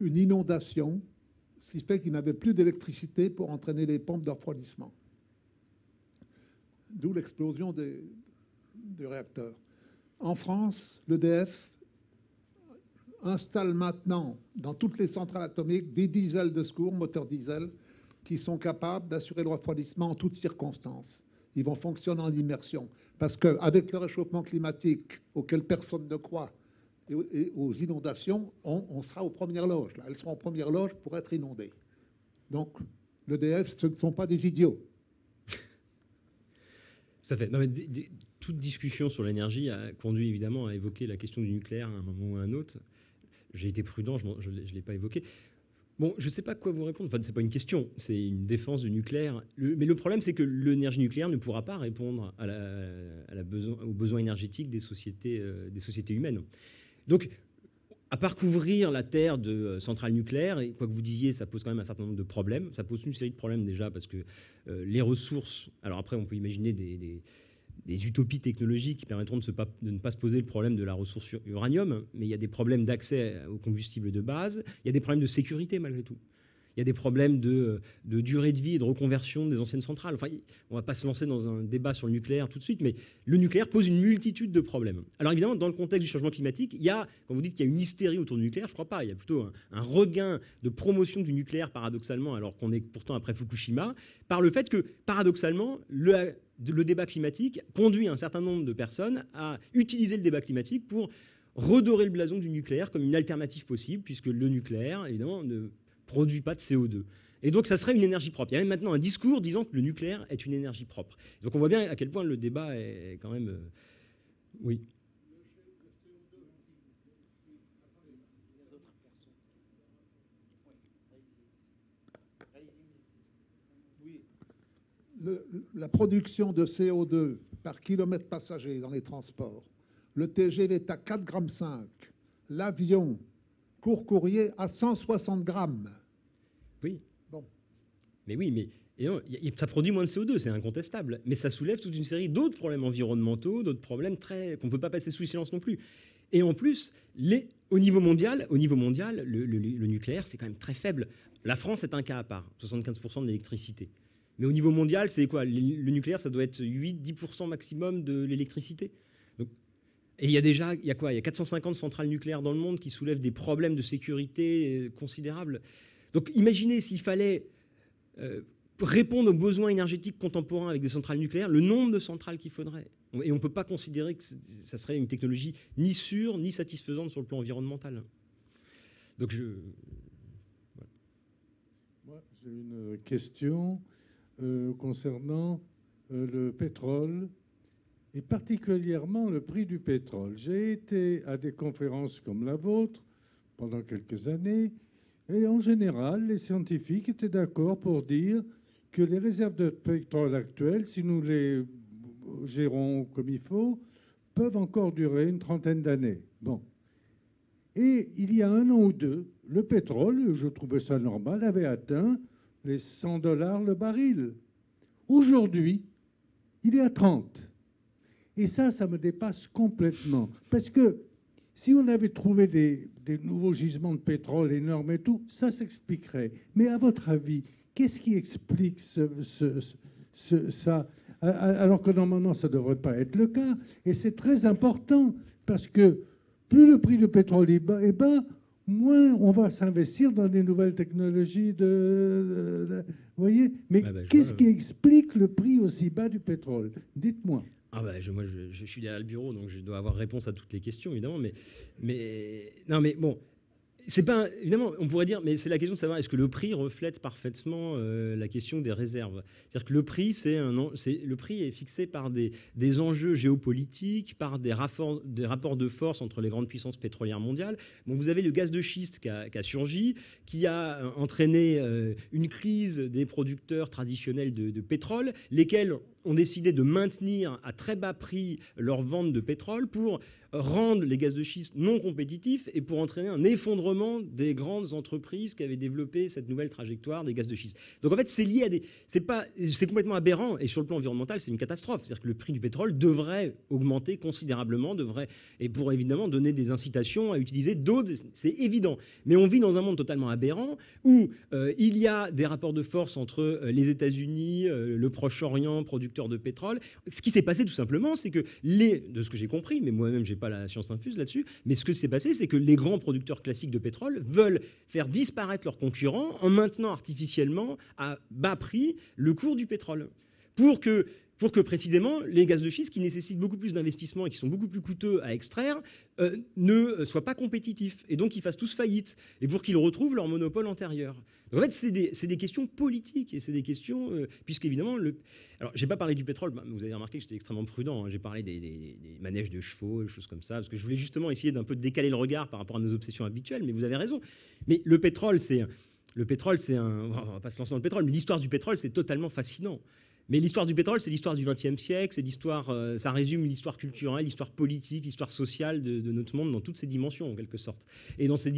Une inondation, ce qui fait n'y n'avaient plus d'électricité pour entraîner les pompes de refroidissement. D'où l'explosion du réacteur. En France, l'EDF installe maintenant dans toutes les centrales atomiques des diesels de secours, moteurs diesel, qui sont capables d'assurer le refroidissement en toutes circonstances ils vont fonctionner en immersion. Parce qu'avec le réchauffement climatique, auquel personne ne croit, et, aux inondations, on, sera aux premières loges. Elles seront aux premières loges pour être inondées. Donc, l'EDF, ce ne sont pas des idiots. Tout à fait. toute discussion sur l'énergie a conduit évidemment à évoquer la question du nucléaire à un moment ou à un autre. J'ai été prudent, je ne l'ai pas évoqué. Bon, je ne sais pas quoi vous répondre. Enfin, ce n'est pas une question, c'est une défense du nucléaire. mais le problème, c'est que l'énergie nucléaire ne pourra pas répondre à besoin, aux besoins énergétiques euh, des sociétés, humaines. Donc, à part couvrir la terre de euh, centrales nucléaires, et quoi que vous disiez, ça pose quand même un certain nombre de problèmes. Ça pose une série de problèmes déjà parce que euh, les ressources. Alors après, on peut imaginer des des utopies technologiques qui permettront de, ne pas se poser le problème de la ressource uranium, mais il y a des problèmes d'accès aux combustibles de base, il y a des problèmes de sécurité malgré tout il y a des problèmes euh, de, durée de vie et de reconversion des anciennes centrales. Enfin, on ne va pas se lancer dans un débat sur le nucléaire tout de suite, mais le nucléaire pose une multitude de problèmes. Alors évidemment, dans le contexte du changement climatique, il y a, quand vous dites qu'il y a une hystérie autour du nucléaire, je ne crois pas. Il y a plutôt un, regain de promotion du nucléaire, paradoxalement, alors qu'on est pourtant après Fukushima, par le fait que, paradoxalement, le, le débat climatique conduit un certain nombre de personnes à utiliser le débat climatique pour redorer le blason du nucléaire comme une alternative possible, puisque le nucléaire, évidemment, ne produit pas de CO2. Et donc, ça serait une énergie propre. Il y a même maintenant un discours disant que le nucléaire est une énergie propre. Donc, on voit bien à quel point le débat est quand même. Euh, oui. la production de CO2 par kilomètre passager dans les transports, le TGV est à 4,5 grammes, l'avion courrier à 160 grammes. Oui. Bon. Mais oui, mais ça produit moins de CO2, c'est incontestable. Mais ça soulève toute une série d'autres problèmes environnementaux, d'autres problèmes très qu'on ne peut pas passer sous silence non plus. Et en plus, les, au niveau mondial, au niveau mondial, le, nucléaire c'est quand même très faible. La France est un cas à part, 75% de l'électricité. Mais au niveau mondial, c'est quoi le nucléaire, ça doit être 8-10% maximum de l'électricité. Et il y a déjà, il y a quoi Il y a 450 centrales nucléaires dans le monde qui soulèvent des problèmes de sécurité euh, considérables. Donc imaginez s'il fallait euh, répondre aux besoins énergétiques contemporains avec des centrales nucléaires, le nombre de centrales qu'il faudrait. Et on ne peut pas considérer que ça serait une technologie ni sûre ni satisfaisante sur le plan environnemental. Donc je. Moi, j'ai une question euh, concernant le pétrole et particulièrement le prix du pétrole. J'ai été à des conférences comme la vôtre pendant quelques années, et en général, les scientifiques étaient d'accord pour dire que les réserves de pétrole actuelles, si nous les gérons comme il faut, peuvent encore durer une trentaine d'années. Bon. Et il y a un an ou deux, le pétrole, je trouvais ça normal, avait atteint les 100 dollars le baril. Aujourd'hui, il est à 30. Et ça, ça me dépasse complètement. Parce que si on avait trouvé des, nouveaux gisements de pétrole énormes et tout, ça s'expliquerait. Mais à votre avis, qu'est-ce qui explique ça Alors que normalement, ça ne devrait pas être le cas. Et c'est très important parce que plus le prix du pétrole est bas, moins on va s'investir dans des nouvelles technologies de... Vous voyez Mais ah ben, qu'est-ce qui explique le prix aussi bas du pétrole Dites-moi ah ben je, moi je, je, suis derrière le bureau, donc je dois avoir réponse à toutes les questions, évidemment. Mais, mais non, mais bon, c'est pas évidemment. On pourrait dire, mais c'est la question de savoir est-ce que le prix reflète parfaitement euh, la question des réserves. C'est-à-dire que le prix, c'est un, c'est le prix est fixé par des, des enjeux géopolitiques, par des rapports, des rapports de force entre les grandes puissances pétrolières mondiales. Bon, vous avez le gaz de schiste qui a, qui a surgi, qui a euh, entraîné euh, une crise des producteurs traditionnels de, de pétrole, lesquels ont décidé de maintenir à très bas prix leur vente de pétrole pour rendre les gaz de schiste non compétitifs et pour entraîner un effondrement des grandes entreprises qui avaient développé cette nouvelle trajectoire des gaz de schiste. Donc en fait, c'est lié à des c'est pas c'est complètement aberrant et sur le plan environnemental, c'est une catastrophe, c'est-à-dire que le prix du pétrole devrait augmenter considérablement, devrait et pour évidemment donner des incitations à utiliser d'autres, c'est évident. Mais on vit dans un monde totalement aberrant où euh, il y a des rapports de force entre euh, les États-Unis, euh, le Proche-Orient, production de pétrole. Ce qui s'est passé tout simplement, c'est que les, de ce que j'ai compris, mais moi-même j'ai pas la science infuse là-dessus, mais ce que s'est passé, c'est que les grands producteurs classiques de pétrole veulent faire disparaître leurs concurrents en maintenant artificiellement à bas prix le cours du pétrole pour que pour que précisément les gaz de schiste qui nécessitent beaucoup plus d'investissements et qui sont beaucoup plus coûteux à extraire euh, ne euh, soient pas compétitifs et donc qu'ils fassent tous faillite et pour qu'ils retrouvent leur monopole antérieur. Donc en fait, c'est des, questions politiques et c'est des questions, euh, puisqu'évidemment, le... alors j'ai pas parlé du pétrole, bah, vous avez remarqué que j'étais extrêmement prudent, hein. j'ai parlé des, manèges de chevaux, des choses comme ça, parce que je voulais justement essayer d'un peu décaler le regard par rapport à nos obsessions habituelles, mais vous avez raison. Mais le pétrole, c'est... Le pétrole, c'est un. On va pas se lancer dans le pétrole, mais l'histoire du pétrole, c'est totalement fascinant. Mais l'histoire du pétrole, c'est l'histoire du XXe siècle, c'est l'histoire, euh, ça résume l'histoire culturelle, l'histoire politique, l'histoire sociale de, notre monde dans toutes ses dimensions en quelque sorte. Et dans ces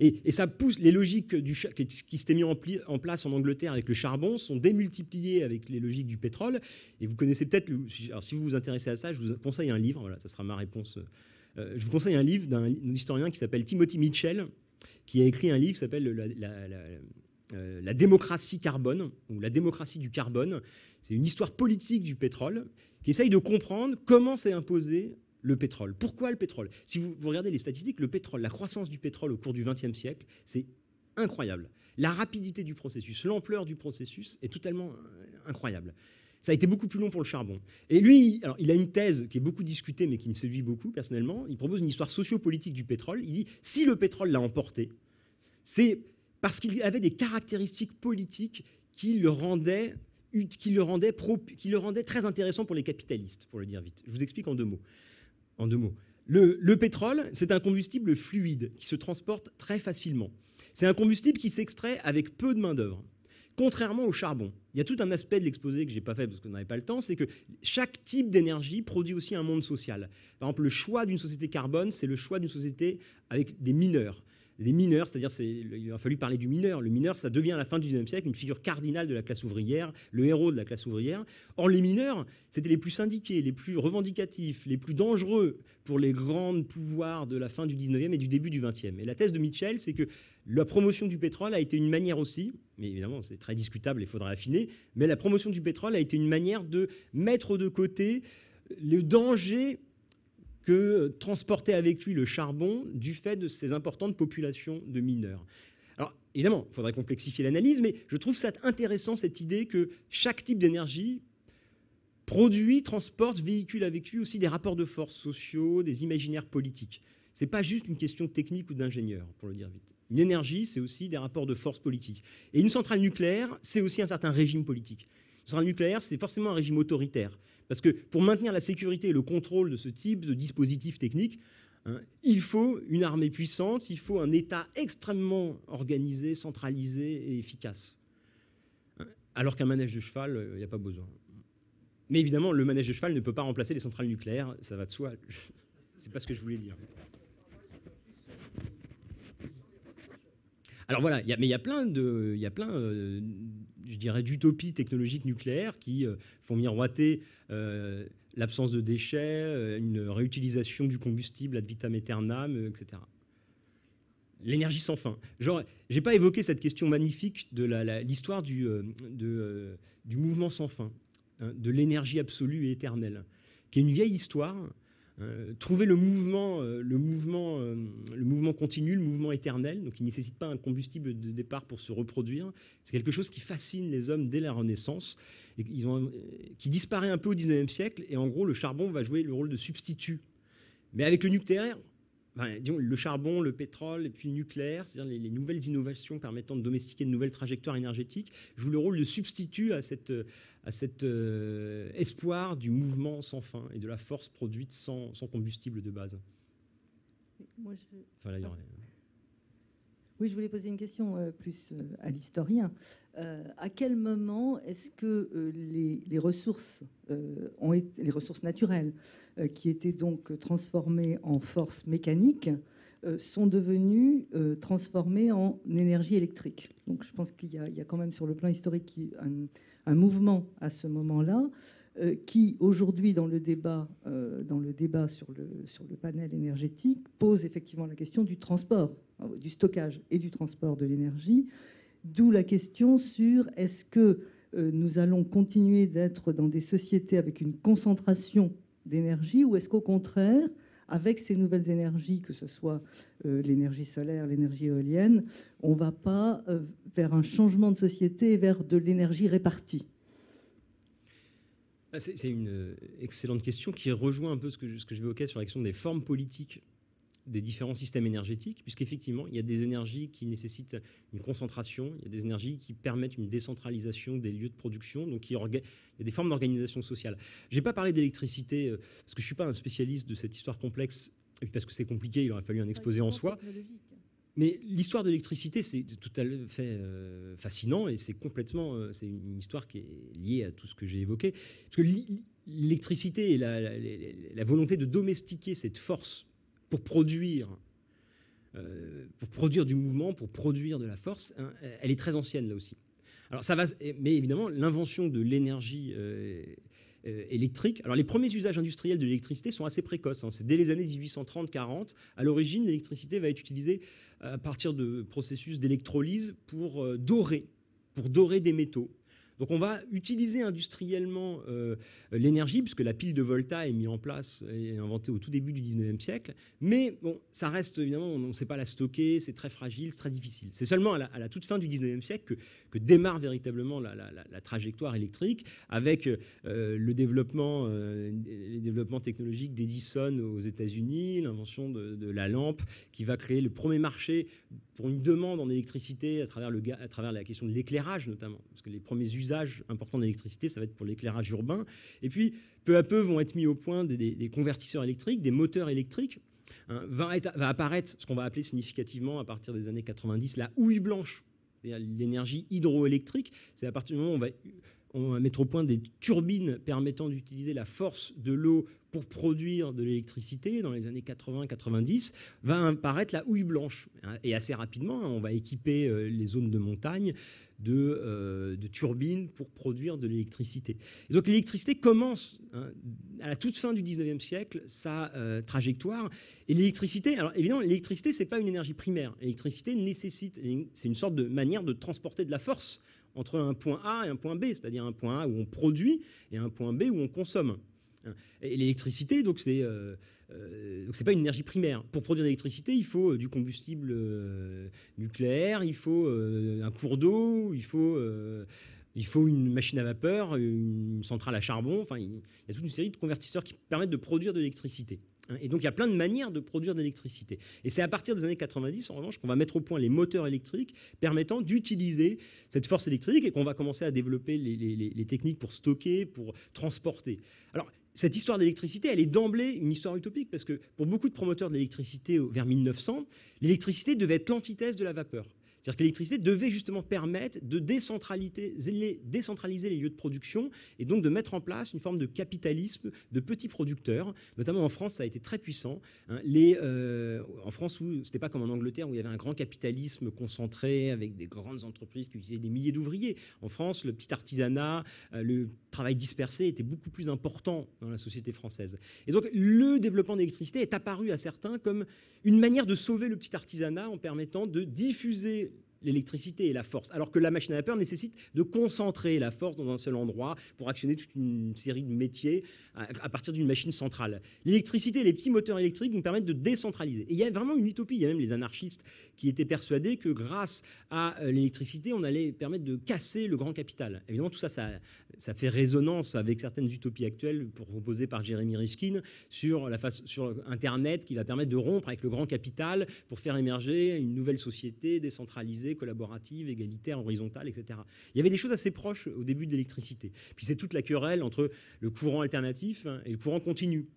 et, et ça pousse les logiques du qui, qui s'étaient mis en, en, place en Angleterre avec le charbon sont démultipliées avec les logiques du pétrole. Et vous connaissez peut-être, si vous vous intéressez à ça, je vous conseille un livre. Voilà, ça sera ma réponse. Euh, je vous conseille un livre d'un historien qui s'appelle Timothy Mitchell, qui a écrit un livre qui s'appelle la, la euh, démocratie carbone, ou la démocratie du carbone, c'est une histoire politique du pétrole qui essaye de comprendre comment s'est imposé le pétrole. Pourquoi le pétrole Si vous, regardez les statistiques, le pétrole, la croissance du pétrole au cours du XXe siècle, c'est incroyable. La rapidité du processus, l'ampleur du processus est totalement euh, incroyable. Ça a été beaucoup plus long pour le charbon. Et lui, il a une thèse qui est beaucoup discutée, mais qui me séduit beaucoup personnellement. Il propose une histoire sociopolitique du pétrole. Il dit si le pétrole l'a emporté, c'est parce qu'il avait des caractéristiques politiques qui le rendaient qui le, rendait qui le rendait très intéressant pour les capitalistes, pour le dire vite. Je vous explique en deux mots. En deux mots. Le, le pétrole, c'est un combustible fluide qui se transporte très facilement. C'est un combustible qui s'extrait avec peu de main-d'œuvre contrairement au charbon. Il y a tout un aspect de l'exposé que je n'ai pas fait parce que je n'avais pas le temps, c'est que chaque type d'énergie produit aussi un monde social. Par exemple, le choix d'une société carbone, c'est le choix d'une société avec des mineurs les mineurs, c'est-à-dire il a fallu parler du mineur. Le mineur, ça devient à la fin du XIXe siècle une figure cardinale de la classe ouvrière, le héros de la classe ouvrière. Or, les mineurs, c'était les plus syndiqués, les plus revendicatifs, les plus dangereux pour les grands pouvoirs de la fin du XIXe et du début du XXe. Et la thèse de Mitchell, c'est que la promotion du pétrole a été une manière aussi, mais évidemment c'est très discutable, il faudra affiner, mais la promotion du pétrole a été une manière de mettre de côté le danger que euh, transporter avec lui le charbon du fait de ces importantes populations de mineurs. Alors évidemment, il faudrait complexifier l'analyse, mais je trouve ça intéressant cette idée que chaque type d'énergie produit, transporte, véhicule avec lui aussi des rapports de force sociaux, des imaginaires politiques. Ce n'est pas juste une question technique ou d'ingénieur, pour le dire vite. Une énergie, c'est aussi des rapports de force politiques. Et une centrale nucléaire, c'est aussi un certain régime politique. Une centrale nucléaire, c'est forcément un régime autoritaire. Parce que pour maintenir la sécurité et le contrôle de ce type de dispositif technique, hein, il faut une armée puissante, il faut un État extrêmement organisé, centralisé et efficace. Hein, alors qu'un manège de cheval, euh, il n'y a pas besoin. Mais évidemment, le manège de cheval ne peut pas remplacer les centrales nucléaires, ça va de soi. C'est pas ce que je voulais dire. Alors voilà, mais il y a plein de, y a plein euh, je dirais, d'utopie technologique nucléaire qui euh, font miroiter euh, l'absence de déchets, euh, une réutilisation du combustible ad vitam aeternam, etc. L'énergie sans fin. Genre, j'ai pas évoqué cette question magnifique de l'histoire du, du mouvement sans fin, hein, de l'énergie absolue et éternelle, qui est une vieille histoire euh, trouver le mouvement, euh, le, mouvement, euh, le mouvement continu, le mouvement éternel, donc il ne nécessite pas un combustible de départ pour se reproduire, c'est quelque chose qui fascine les hommes dès la Renaissance, et qui disparaît un peu au 19e siècle, et en gros le charbon va jouer le rôle de substitut. Mais avec le nucléaire, le charbon, le pétrole, et puis le nucléaire, c'est-à-dire les, les, nouvelles innovations permettant de domestiquer de nouvelles trajectoires énergétiques, jouent le rôle de substitut à cette, à cet euh, espoir du mouvement sans fin et de la force produite sans, combustible de base. Ah. Oui, je voulais poser une question euh, plus euh, à l'historien. à quel moment est-ce que les, ressources, ont les ressources naturelles, qui étaient donc transformées en force mécanique? Euh, sont devenus euh, transformés en énergie électrique. Donc je pense qu'il y, a quand même sur le plan historique un, mouvement à ce moment-là euh, qui aujourd'hui dans le débat, dans le débat sur, le, panel énergétique pose effectivement la question du transport, du stockage et du transport de l'énergie, d'où la question sur est-ce que nous allons continuer d'être dans des sociétés avec une concentration d'énergie ou est-ce qu'au contraire avec ces nouvelles énergies, que ce soit euh, l'énergie solaire, l'énergie éolienne, on ne va pas euh, vers un changement de société, vers de l'énergie répartie ah, C'est une euh, excellente question qui rejoint un peu ce que, ce que j'évoquais sur la question des formes politiques des différents systèmes énergétiques, puisqu'effectivement, il y a des énergies qui nécessitent une concentration, il y a des énergies qui permettent une décentralisation des lieux de production, donc il y a des formes d'organisation sociale. Je n'ai pas parlé d'électricité, euh, parce que je ne suis pas un spécialiste de cette histoire complexe, et puis parce que c'est compliqué, il aurait fallu un exposé en soi. Mais l'histoire de l'électricité, c'est tout à fait euh, fascinant et c'est complètement, euh, c'est une histoire qui est liée à tout ce que j'ai évoqué. Parce que l'électricité et la, volonté de domestiquer cette force pour produire, euh, pour produire du mouvement, pour produire de la force, hein, elle est très ancienne là aussi. Alors ça va, mais évidemment, l'invention de l'énergie euh, euh, électrique. Alors les premiers usages industriels de l'électricité sont assez précoces. Hein. c'est dès les années 1830-40. À l'origine, l'électricité va être utilisée à partir de processus d'électrolyse pour dorer, pour dorer des métaux. Donc on va utiliser industriellement euh, l'énergie, puisque la pile de Volta est mise en place et inventée au tout début du 19e siècle. Mais bon, ça reste évidemment, on ne sait pas la stocker, c'est très fragile, c'est très difficile. C'est seulement à la, toute fin du 19e siècle que, démarre véritablement la, trajectoire électrique, avec euh, le développement, technologique les développements technologiques d'Edison aux États-Unis, l'invention de, la lampe qui va créer le premier marché pour une demande en électricité à travers, à travers la question de l'éclairage notamment, parce que les premiers usages important d'électricité, ça va être pour l'éclairage urbain. Et puis, peu à peu, vont être mis au point des, convertisseurs électriques, des moteurs électriques. Hein, va, apparaître ce qu'on va appeler significativement à partir des années 90 la houille blanche, l'énergie hydroélectrique. C'est à partir du moment où on va on va mettre au point des turbines permettant d'utiliser la force de l'eau pour produire de l'électricité dans les années 80-90 va apparaître la houille blanche. Et assez rapidement, hein, on va équiper euh, les zones de montagne euh, de, turbines pour produire de l'électricité. donc l'électricité commence hein, à la toute fin du 19e siècle sa euh, trajectoire. Et l'électricité, alors évidemment, l'électricité, ce n'est pas une énergie primaire. L'électricité nécessite, c'est une sorte de manière de transporter de la force entre un point A et un point B, c'est-à-dire un point A où on produit et un point B où on consomme. Euh, et l'électricité, donc c'est euh, euh, donc c'est pas une énergie primaire. Pour produire de l'électricité, il faut du combustible nucléaire, il faut un cours d'eau, il faut il faut une machine à vapeur, une centrale à charbon. Enfin, il y a toute une série de convertisseurs qui permettent de produire de l'électricité. Hein. Et donc, il y a plein de manières de produire de l'électricité. Et c'est à partir des années 90, en revanche, qu'on va mettre au point les moteurs électriques permettant d'utiliser cette force électrique et qu'on va commencer à développer les, les, techniques pour stocker, pour transporter. Alors, cette histoire d'électricité, elle est d'emblée une histoire utopique, parce que pour beaucoup de promoteurs de l'électricité vers 1900, l'électricité devait être l'antithèse de la vapeur. C'est-à-dire que l'électricité devait justement permettre de décentraliser les, décentraliser les lieux de production et donc de mettre en place une forme de capitalisme de petits producteurs. Notamment en France, ça a été très puissant. Hein. les, euh, en France, où c'était pas comme en Angleterre où il y avait un grand capitalisme concentré avec des grandes entreprises qui utilisaient des milliers d'ouvriers. En France, le petit artisanat, euh, le travail dispersé était beaucoup plus important dans la société française. Et donc le développement de l'électricité est apparu à certains comme une manière de sauver le petit artisanat en permettant de diffuser l'électricité et la force, alors que la machine à vapeur nécessite de concentrer la force dans un seul endroit pour actionner toute une série de métiers à, partir d'une machine centrale. L'électricité et les petits moteurs électriques nous permettent de décentraliser. Et il y a vraiment une utopie, il y a même les anarchistes qui était persuadé que grâce à euh, l'électricité, on allait permettre de casser le grand capital. Évidemment, tout ça, ça, fait résonance avec certaines utopies actuelles proposées par Jérémy Rifkin sur, la face, sur Internet qui va permettre de rompre avec le grand capital pour faire émerger une nouvelle société décentralisée, collaborative, égalitaire, horizontale, etc. Il y avait des choses assez proches au début de l'électricité. Puis c'est toute la querelle entre le courant alternatif et le courant continu.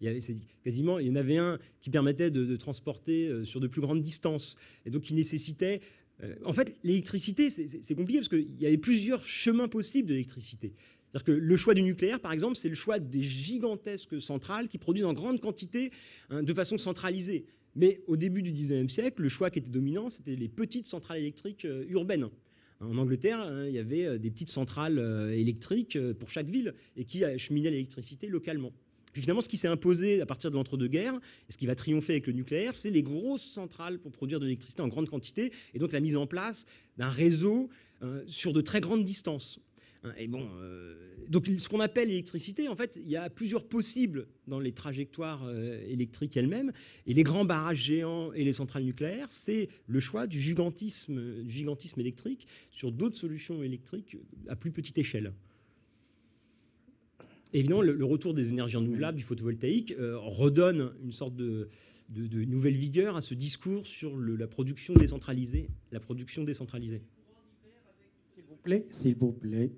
Il y quasiment, il en avait un qui permettait de, transporter euh, sur de plus grandes distances, et donc qui nécessitait euh, en fait, l'électricité, c'est compliqué parce qu'il y avait plusieurs chemins possibles d'électricité. cest que le choix du nucléaire, par exemple, c'est le choix des gigantesques centrales qui produisent en grande quantité hein, de façon centralisée. Mais au début du 19 siècle, le choix qui était dominant, c'était les petites centrales électriques euh, urbaines. En Angleterre, hein, il y avait des petites centrales électriques pour chaque ville et qui acheminaient l'électricité localement. Puis finalement, ce qui s'est imposé à partir de l'entre-deux-guerres, et ce qui va triompher avec le nucléaire, c'est les grosses centrales pour produire de l'électricité en grande quantité, et donc la mise en place d'un réseau euh, sur de très grandes distances. Hein, et bon, euh, donc ce qu'on appelle l'électricité, en fait, il y a plusieurs possibles dans les trajectoires euh, électriques elles-mêmes. Et les grands barrages géants et les centrales nucléaires, c'est le choix du gigantisme, du gigantisme électrique sur d'autres solutions électriques à plus petite échelle évidemment, eh le, retour des énergies renouvelables, du photovoltaïque, euh, redonne une sorte de, nouvelle vigueur à ce discours sur la production décentralisée. La production décentralisée. S'il vous plaît, s'il vous plaît,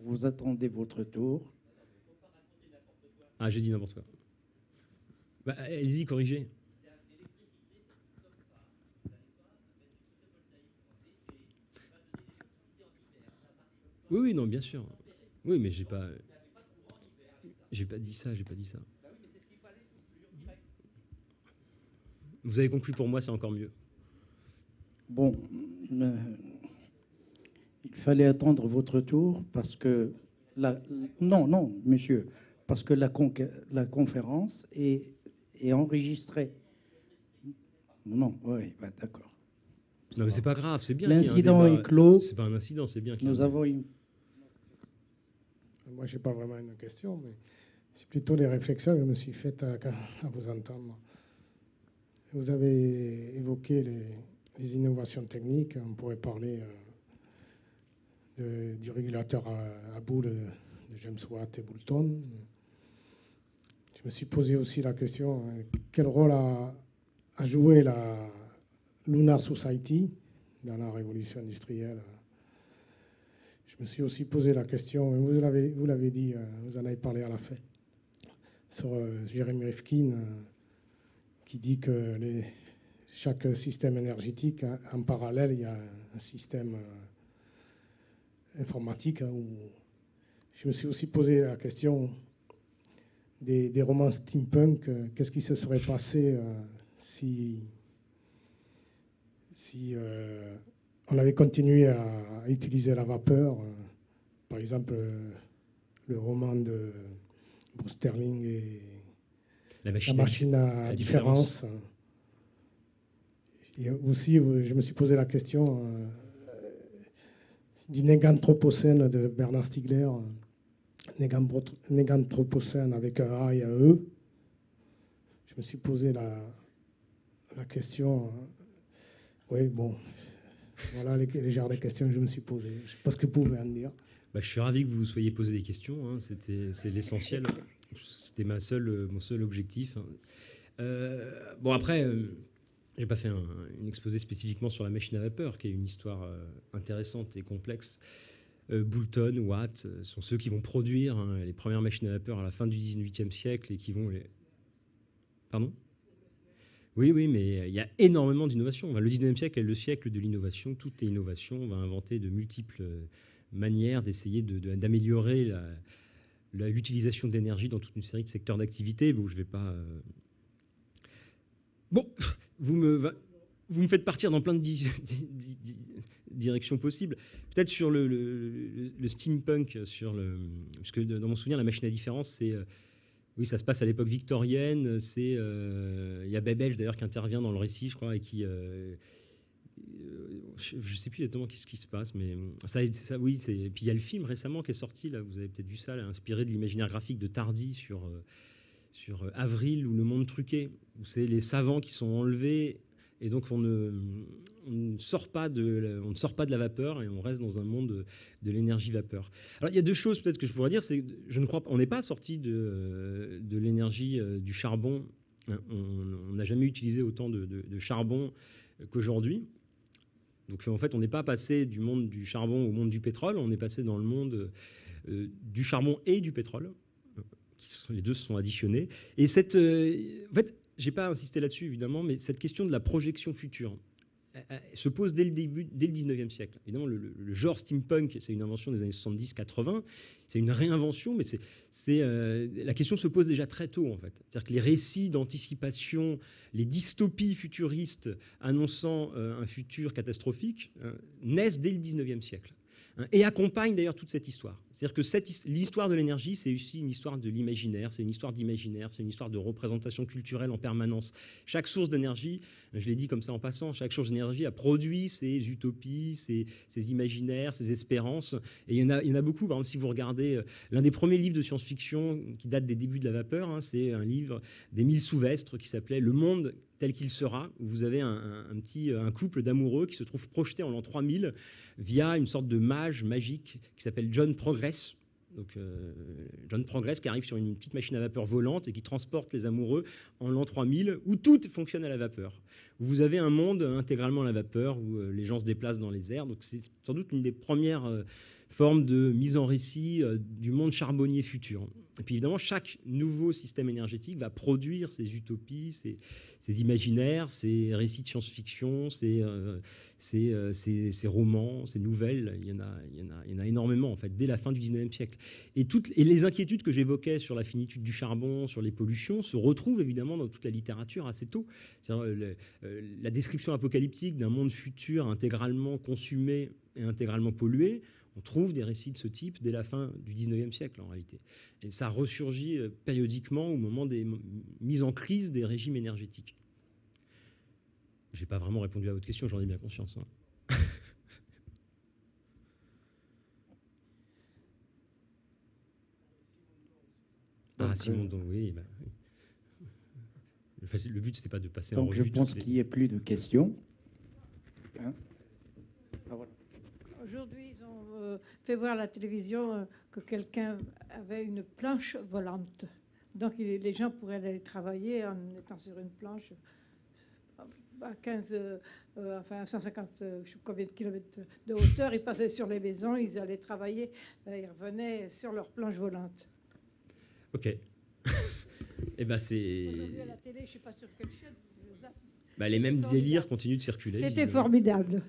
vous attendez votre tour. Ah, j'ai dit n'importe quoi. Bah, allez-y, corrigez. Oui, oui, non, bien sûr. Oui, mais j'ai pas. J'ai pas dit ça, j'ai pas dit ça. Vous avez conclu pour moi, c'est encore mieux. Bon, euh, il fallait attendre votre tour parce que la, non, non, monsieur, parce que la, conférence est, enregistrée. Non, oui, bah, d'accord. Non, mais c'est pas grave, c'est bien. L'incident est clos. C'est pas un incident, c'est bien. Nous avons eu. Moi, j'ai pas vraiment une question, mais c'est plutôt des réflexions que je me suis faites euh, à, vous entendre. Vous avez évoqué les, innovations techniques. On pourrait parler euh, du régulateur à, boule de James Watt et Boulton. Je me suis posé aussi la question euh, quel rôle a, joué la Lunar Society dans la révolution industrielle Je me suis aussi posé la question, vous l'avez, vous l'avez dit, vous en avez parlé à la fête, sur euh, Jérémy Rifkin euh, qui dit que les, chaque système énergétique, hein, en parallèle, il y a un système euh, informatique hein, où je me suis aussi posé la question des, romans steampunk, qu'est-ce qui se serait passé si, si on avait continué à utiliser la vapeur. Par exemple, le roman de pour Sterling et la machine, à, différence. aussi, euh, je me suis posé la question euh, du néganthropocène de Bernard Stiegler, euh, néganthropocène avec un A et un E. Je me suis posé la, la question. Oui, bon, voilà les, les genres de questions que je me suis posées. Je ne sais pas ce que vous pouvez en dire. Bah, je suis ravi que vous vous soyez posé des questions. Hein. C'était, c'est l'essentiel. C'était ma seule, euh, mon seul objectif. Hein. Euh, bon, après, je euh, j'ai pas fait un, une exposé spécifiquement sur la machine à vapeur, qui est une histoire intéressante et complexe. Boulton, Watt sont ceux qui vont produire hein, les premières machines à vapeur à la fin du 18e siècle et qui vont les. Pardon oui, oui, mais il y a énormément d'innovations. Le 19e siècle est le siècle de l'innovation. Tout est innovation. On va inventer de multiples manière d'essayer d'améliorer l'utilisation d'énergie dans toute une série de secteurs d'activité. Bon, je vais pas. Euh, bon, vous me, vous me faites partir dans plein de directions possibles. Peut-être sur le, steampunk, sur le, parce que dans mon souvenir, la machine à différence, c'est euh, oui, ça se passe à l'époque victorienne. C'est euh, il y a Babel d'ailleurs qui intervient dans le récit, je crois, et qui euh, je ne sais plus exactement ce qui se passe, mais hum, ça, oui, c'est. Puis il y a le film récemment qui est sorti, là, vous avez peut-être vu ça, inspiré de l'imaginaire graphique de Tardy sur, euh, sur euh, Avril ou Le Monde Truqué, où c'est les savants qui sont enlevés et donc on ne, ne, sort pas de, on ne sort pas de la vapeur et on reste dans un monde de, l'énergie vapeur. Alors il y a deux choses peut-être que je pourrais dire, c'est je ne crois on n'est pas sorti de, de l'énergie du charbon. Hein, on n'a jamais utilisé autant de charbon qu'aujourd'hui. Donc en fait, on n'est pas passé du monde du charbon au monde du pétrole, on est passé dans le monde euh, du charbon et du pétrole, euh, qui les deux se sont additionnés. Et cette, euh, en fait, j'ai pas insisté là-dessus évidemment, mais cette question de la projection future, euh, euh, se pose dès le début, dès le 19e siècle. Évidemment, le, genre steampunk, c'est une invention des années 70-80, c'est une réinvention, mais c'est, euh, la question se pose déjà très tôt, en fait. C'est-à-dire que les récits d'anticipation, les dystopies futuristes annonçant un futur catastrophique, hein, naissent dès le 19e siècle, hein, et accompagnent d'ailleurs toute cette histoire. C'est-à-dire que l'histoire de l'énergie, c'est aussi une histoire de l'imaginaire, c'est une histoire d'imaginaire, c'est une histoire de représentation culturelle en permanence. Chaque source d'énergie, je l'ai dit comme ça en passant, chaque source d'énergie a produit ses utopies, ses, imaginaires, ses espérances. Et il y, en a, beaucoup. Par exemple, si vous regardez euh, l'un des premiers livres de science-fiction qui date des débuts de la vapeur, hein, c'est un livre des Souvestre qui s'appelait Le monde tel qu'il sera, où vous avez un, petit, euh, un couple d'amoureux qui se trouve projeté en l'an 3000 via une sorte de mage magique qui s'appelle John Progress. Donc, euh, John Progress qui arrive sur une petite machine à vapeur volante et qui transporte les amoureux en l'an 3000, où tout fonctionne à la vapeur. Vous avez un monde intégralement à la vapeur, où euh, les gens se déplacent dans les airs. Donc, c'est sans doute une des premières forme de mise en récit euh, du monde charbonnier futur. Et puis évidemment, chaque nouveau système énergétique va produire ses utopies, ses, imaginaires, ses récits de science-fiction, euh, euh, ses, romans, ses nouvelles. Il y, en a, y en a, énormément, en fait, dès la fin du 19e siècle. Et, toutes, et les inquiétudes que j'évoquais sur la finitude du charbon, sur les pollutions, se retrouvent évidemment dans toute la littérature assez tôt. la description apocalyptique d'un monde futur intégralement consumé et intégralement pollué on trouve des récits de ce type dès la fin du 19e siècle, en réalité. Et ça ressurgit euh, périodiquement au moment des mises en crise des régimes énergétiques. J'ai pas vraiment répondu à votre question, j'en ai bien conscience. Hein. ah, Simon, euh, oui. Bah, oui. Le, but, but, n'était pas de passer en revue. Donc, je pense qu'il n'y ait plus de questions. Hein Aujourd'hui, ils ont euh, fait voir à la télévision euh, que quelqu'un avait une planche volante. Donc les gens pourraient aller travailler en étant sur une planche euh, à 15, enfin 150, je combien de kilomètres de hauteur. Ils passaient sur les maisons, ils allaient travailler, ils revenaient sur leur planche volante. Ok. Eh ben c'est. Aujourd'hui à la télé, je ne pas sûr quelle bah, les mêmes délires continuent de circuler. C'était formidable.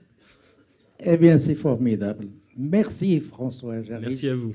Eh bien, c'est formidable. Merci François Jarry. Merci à vous.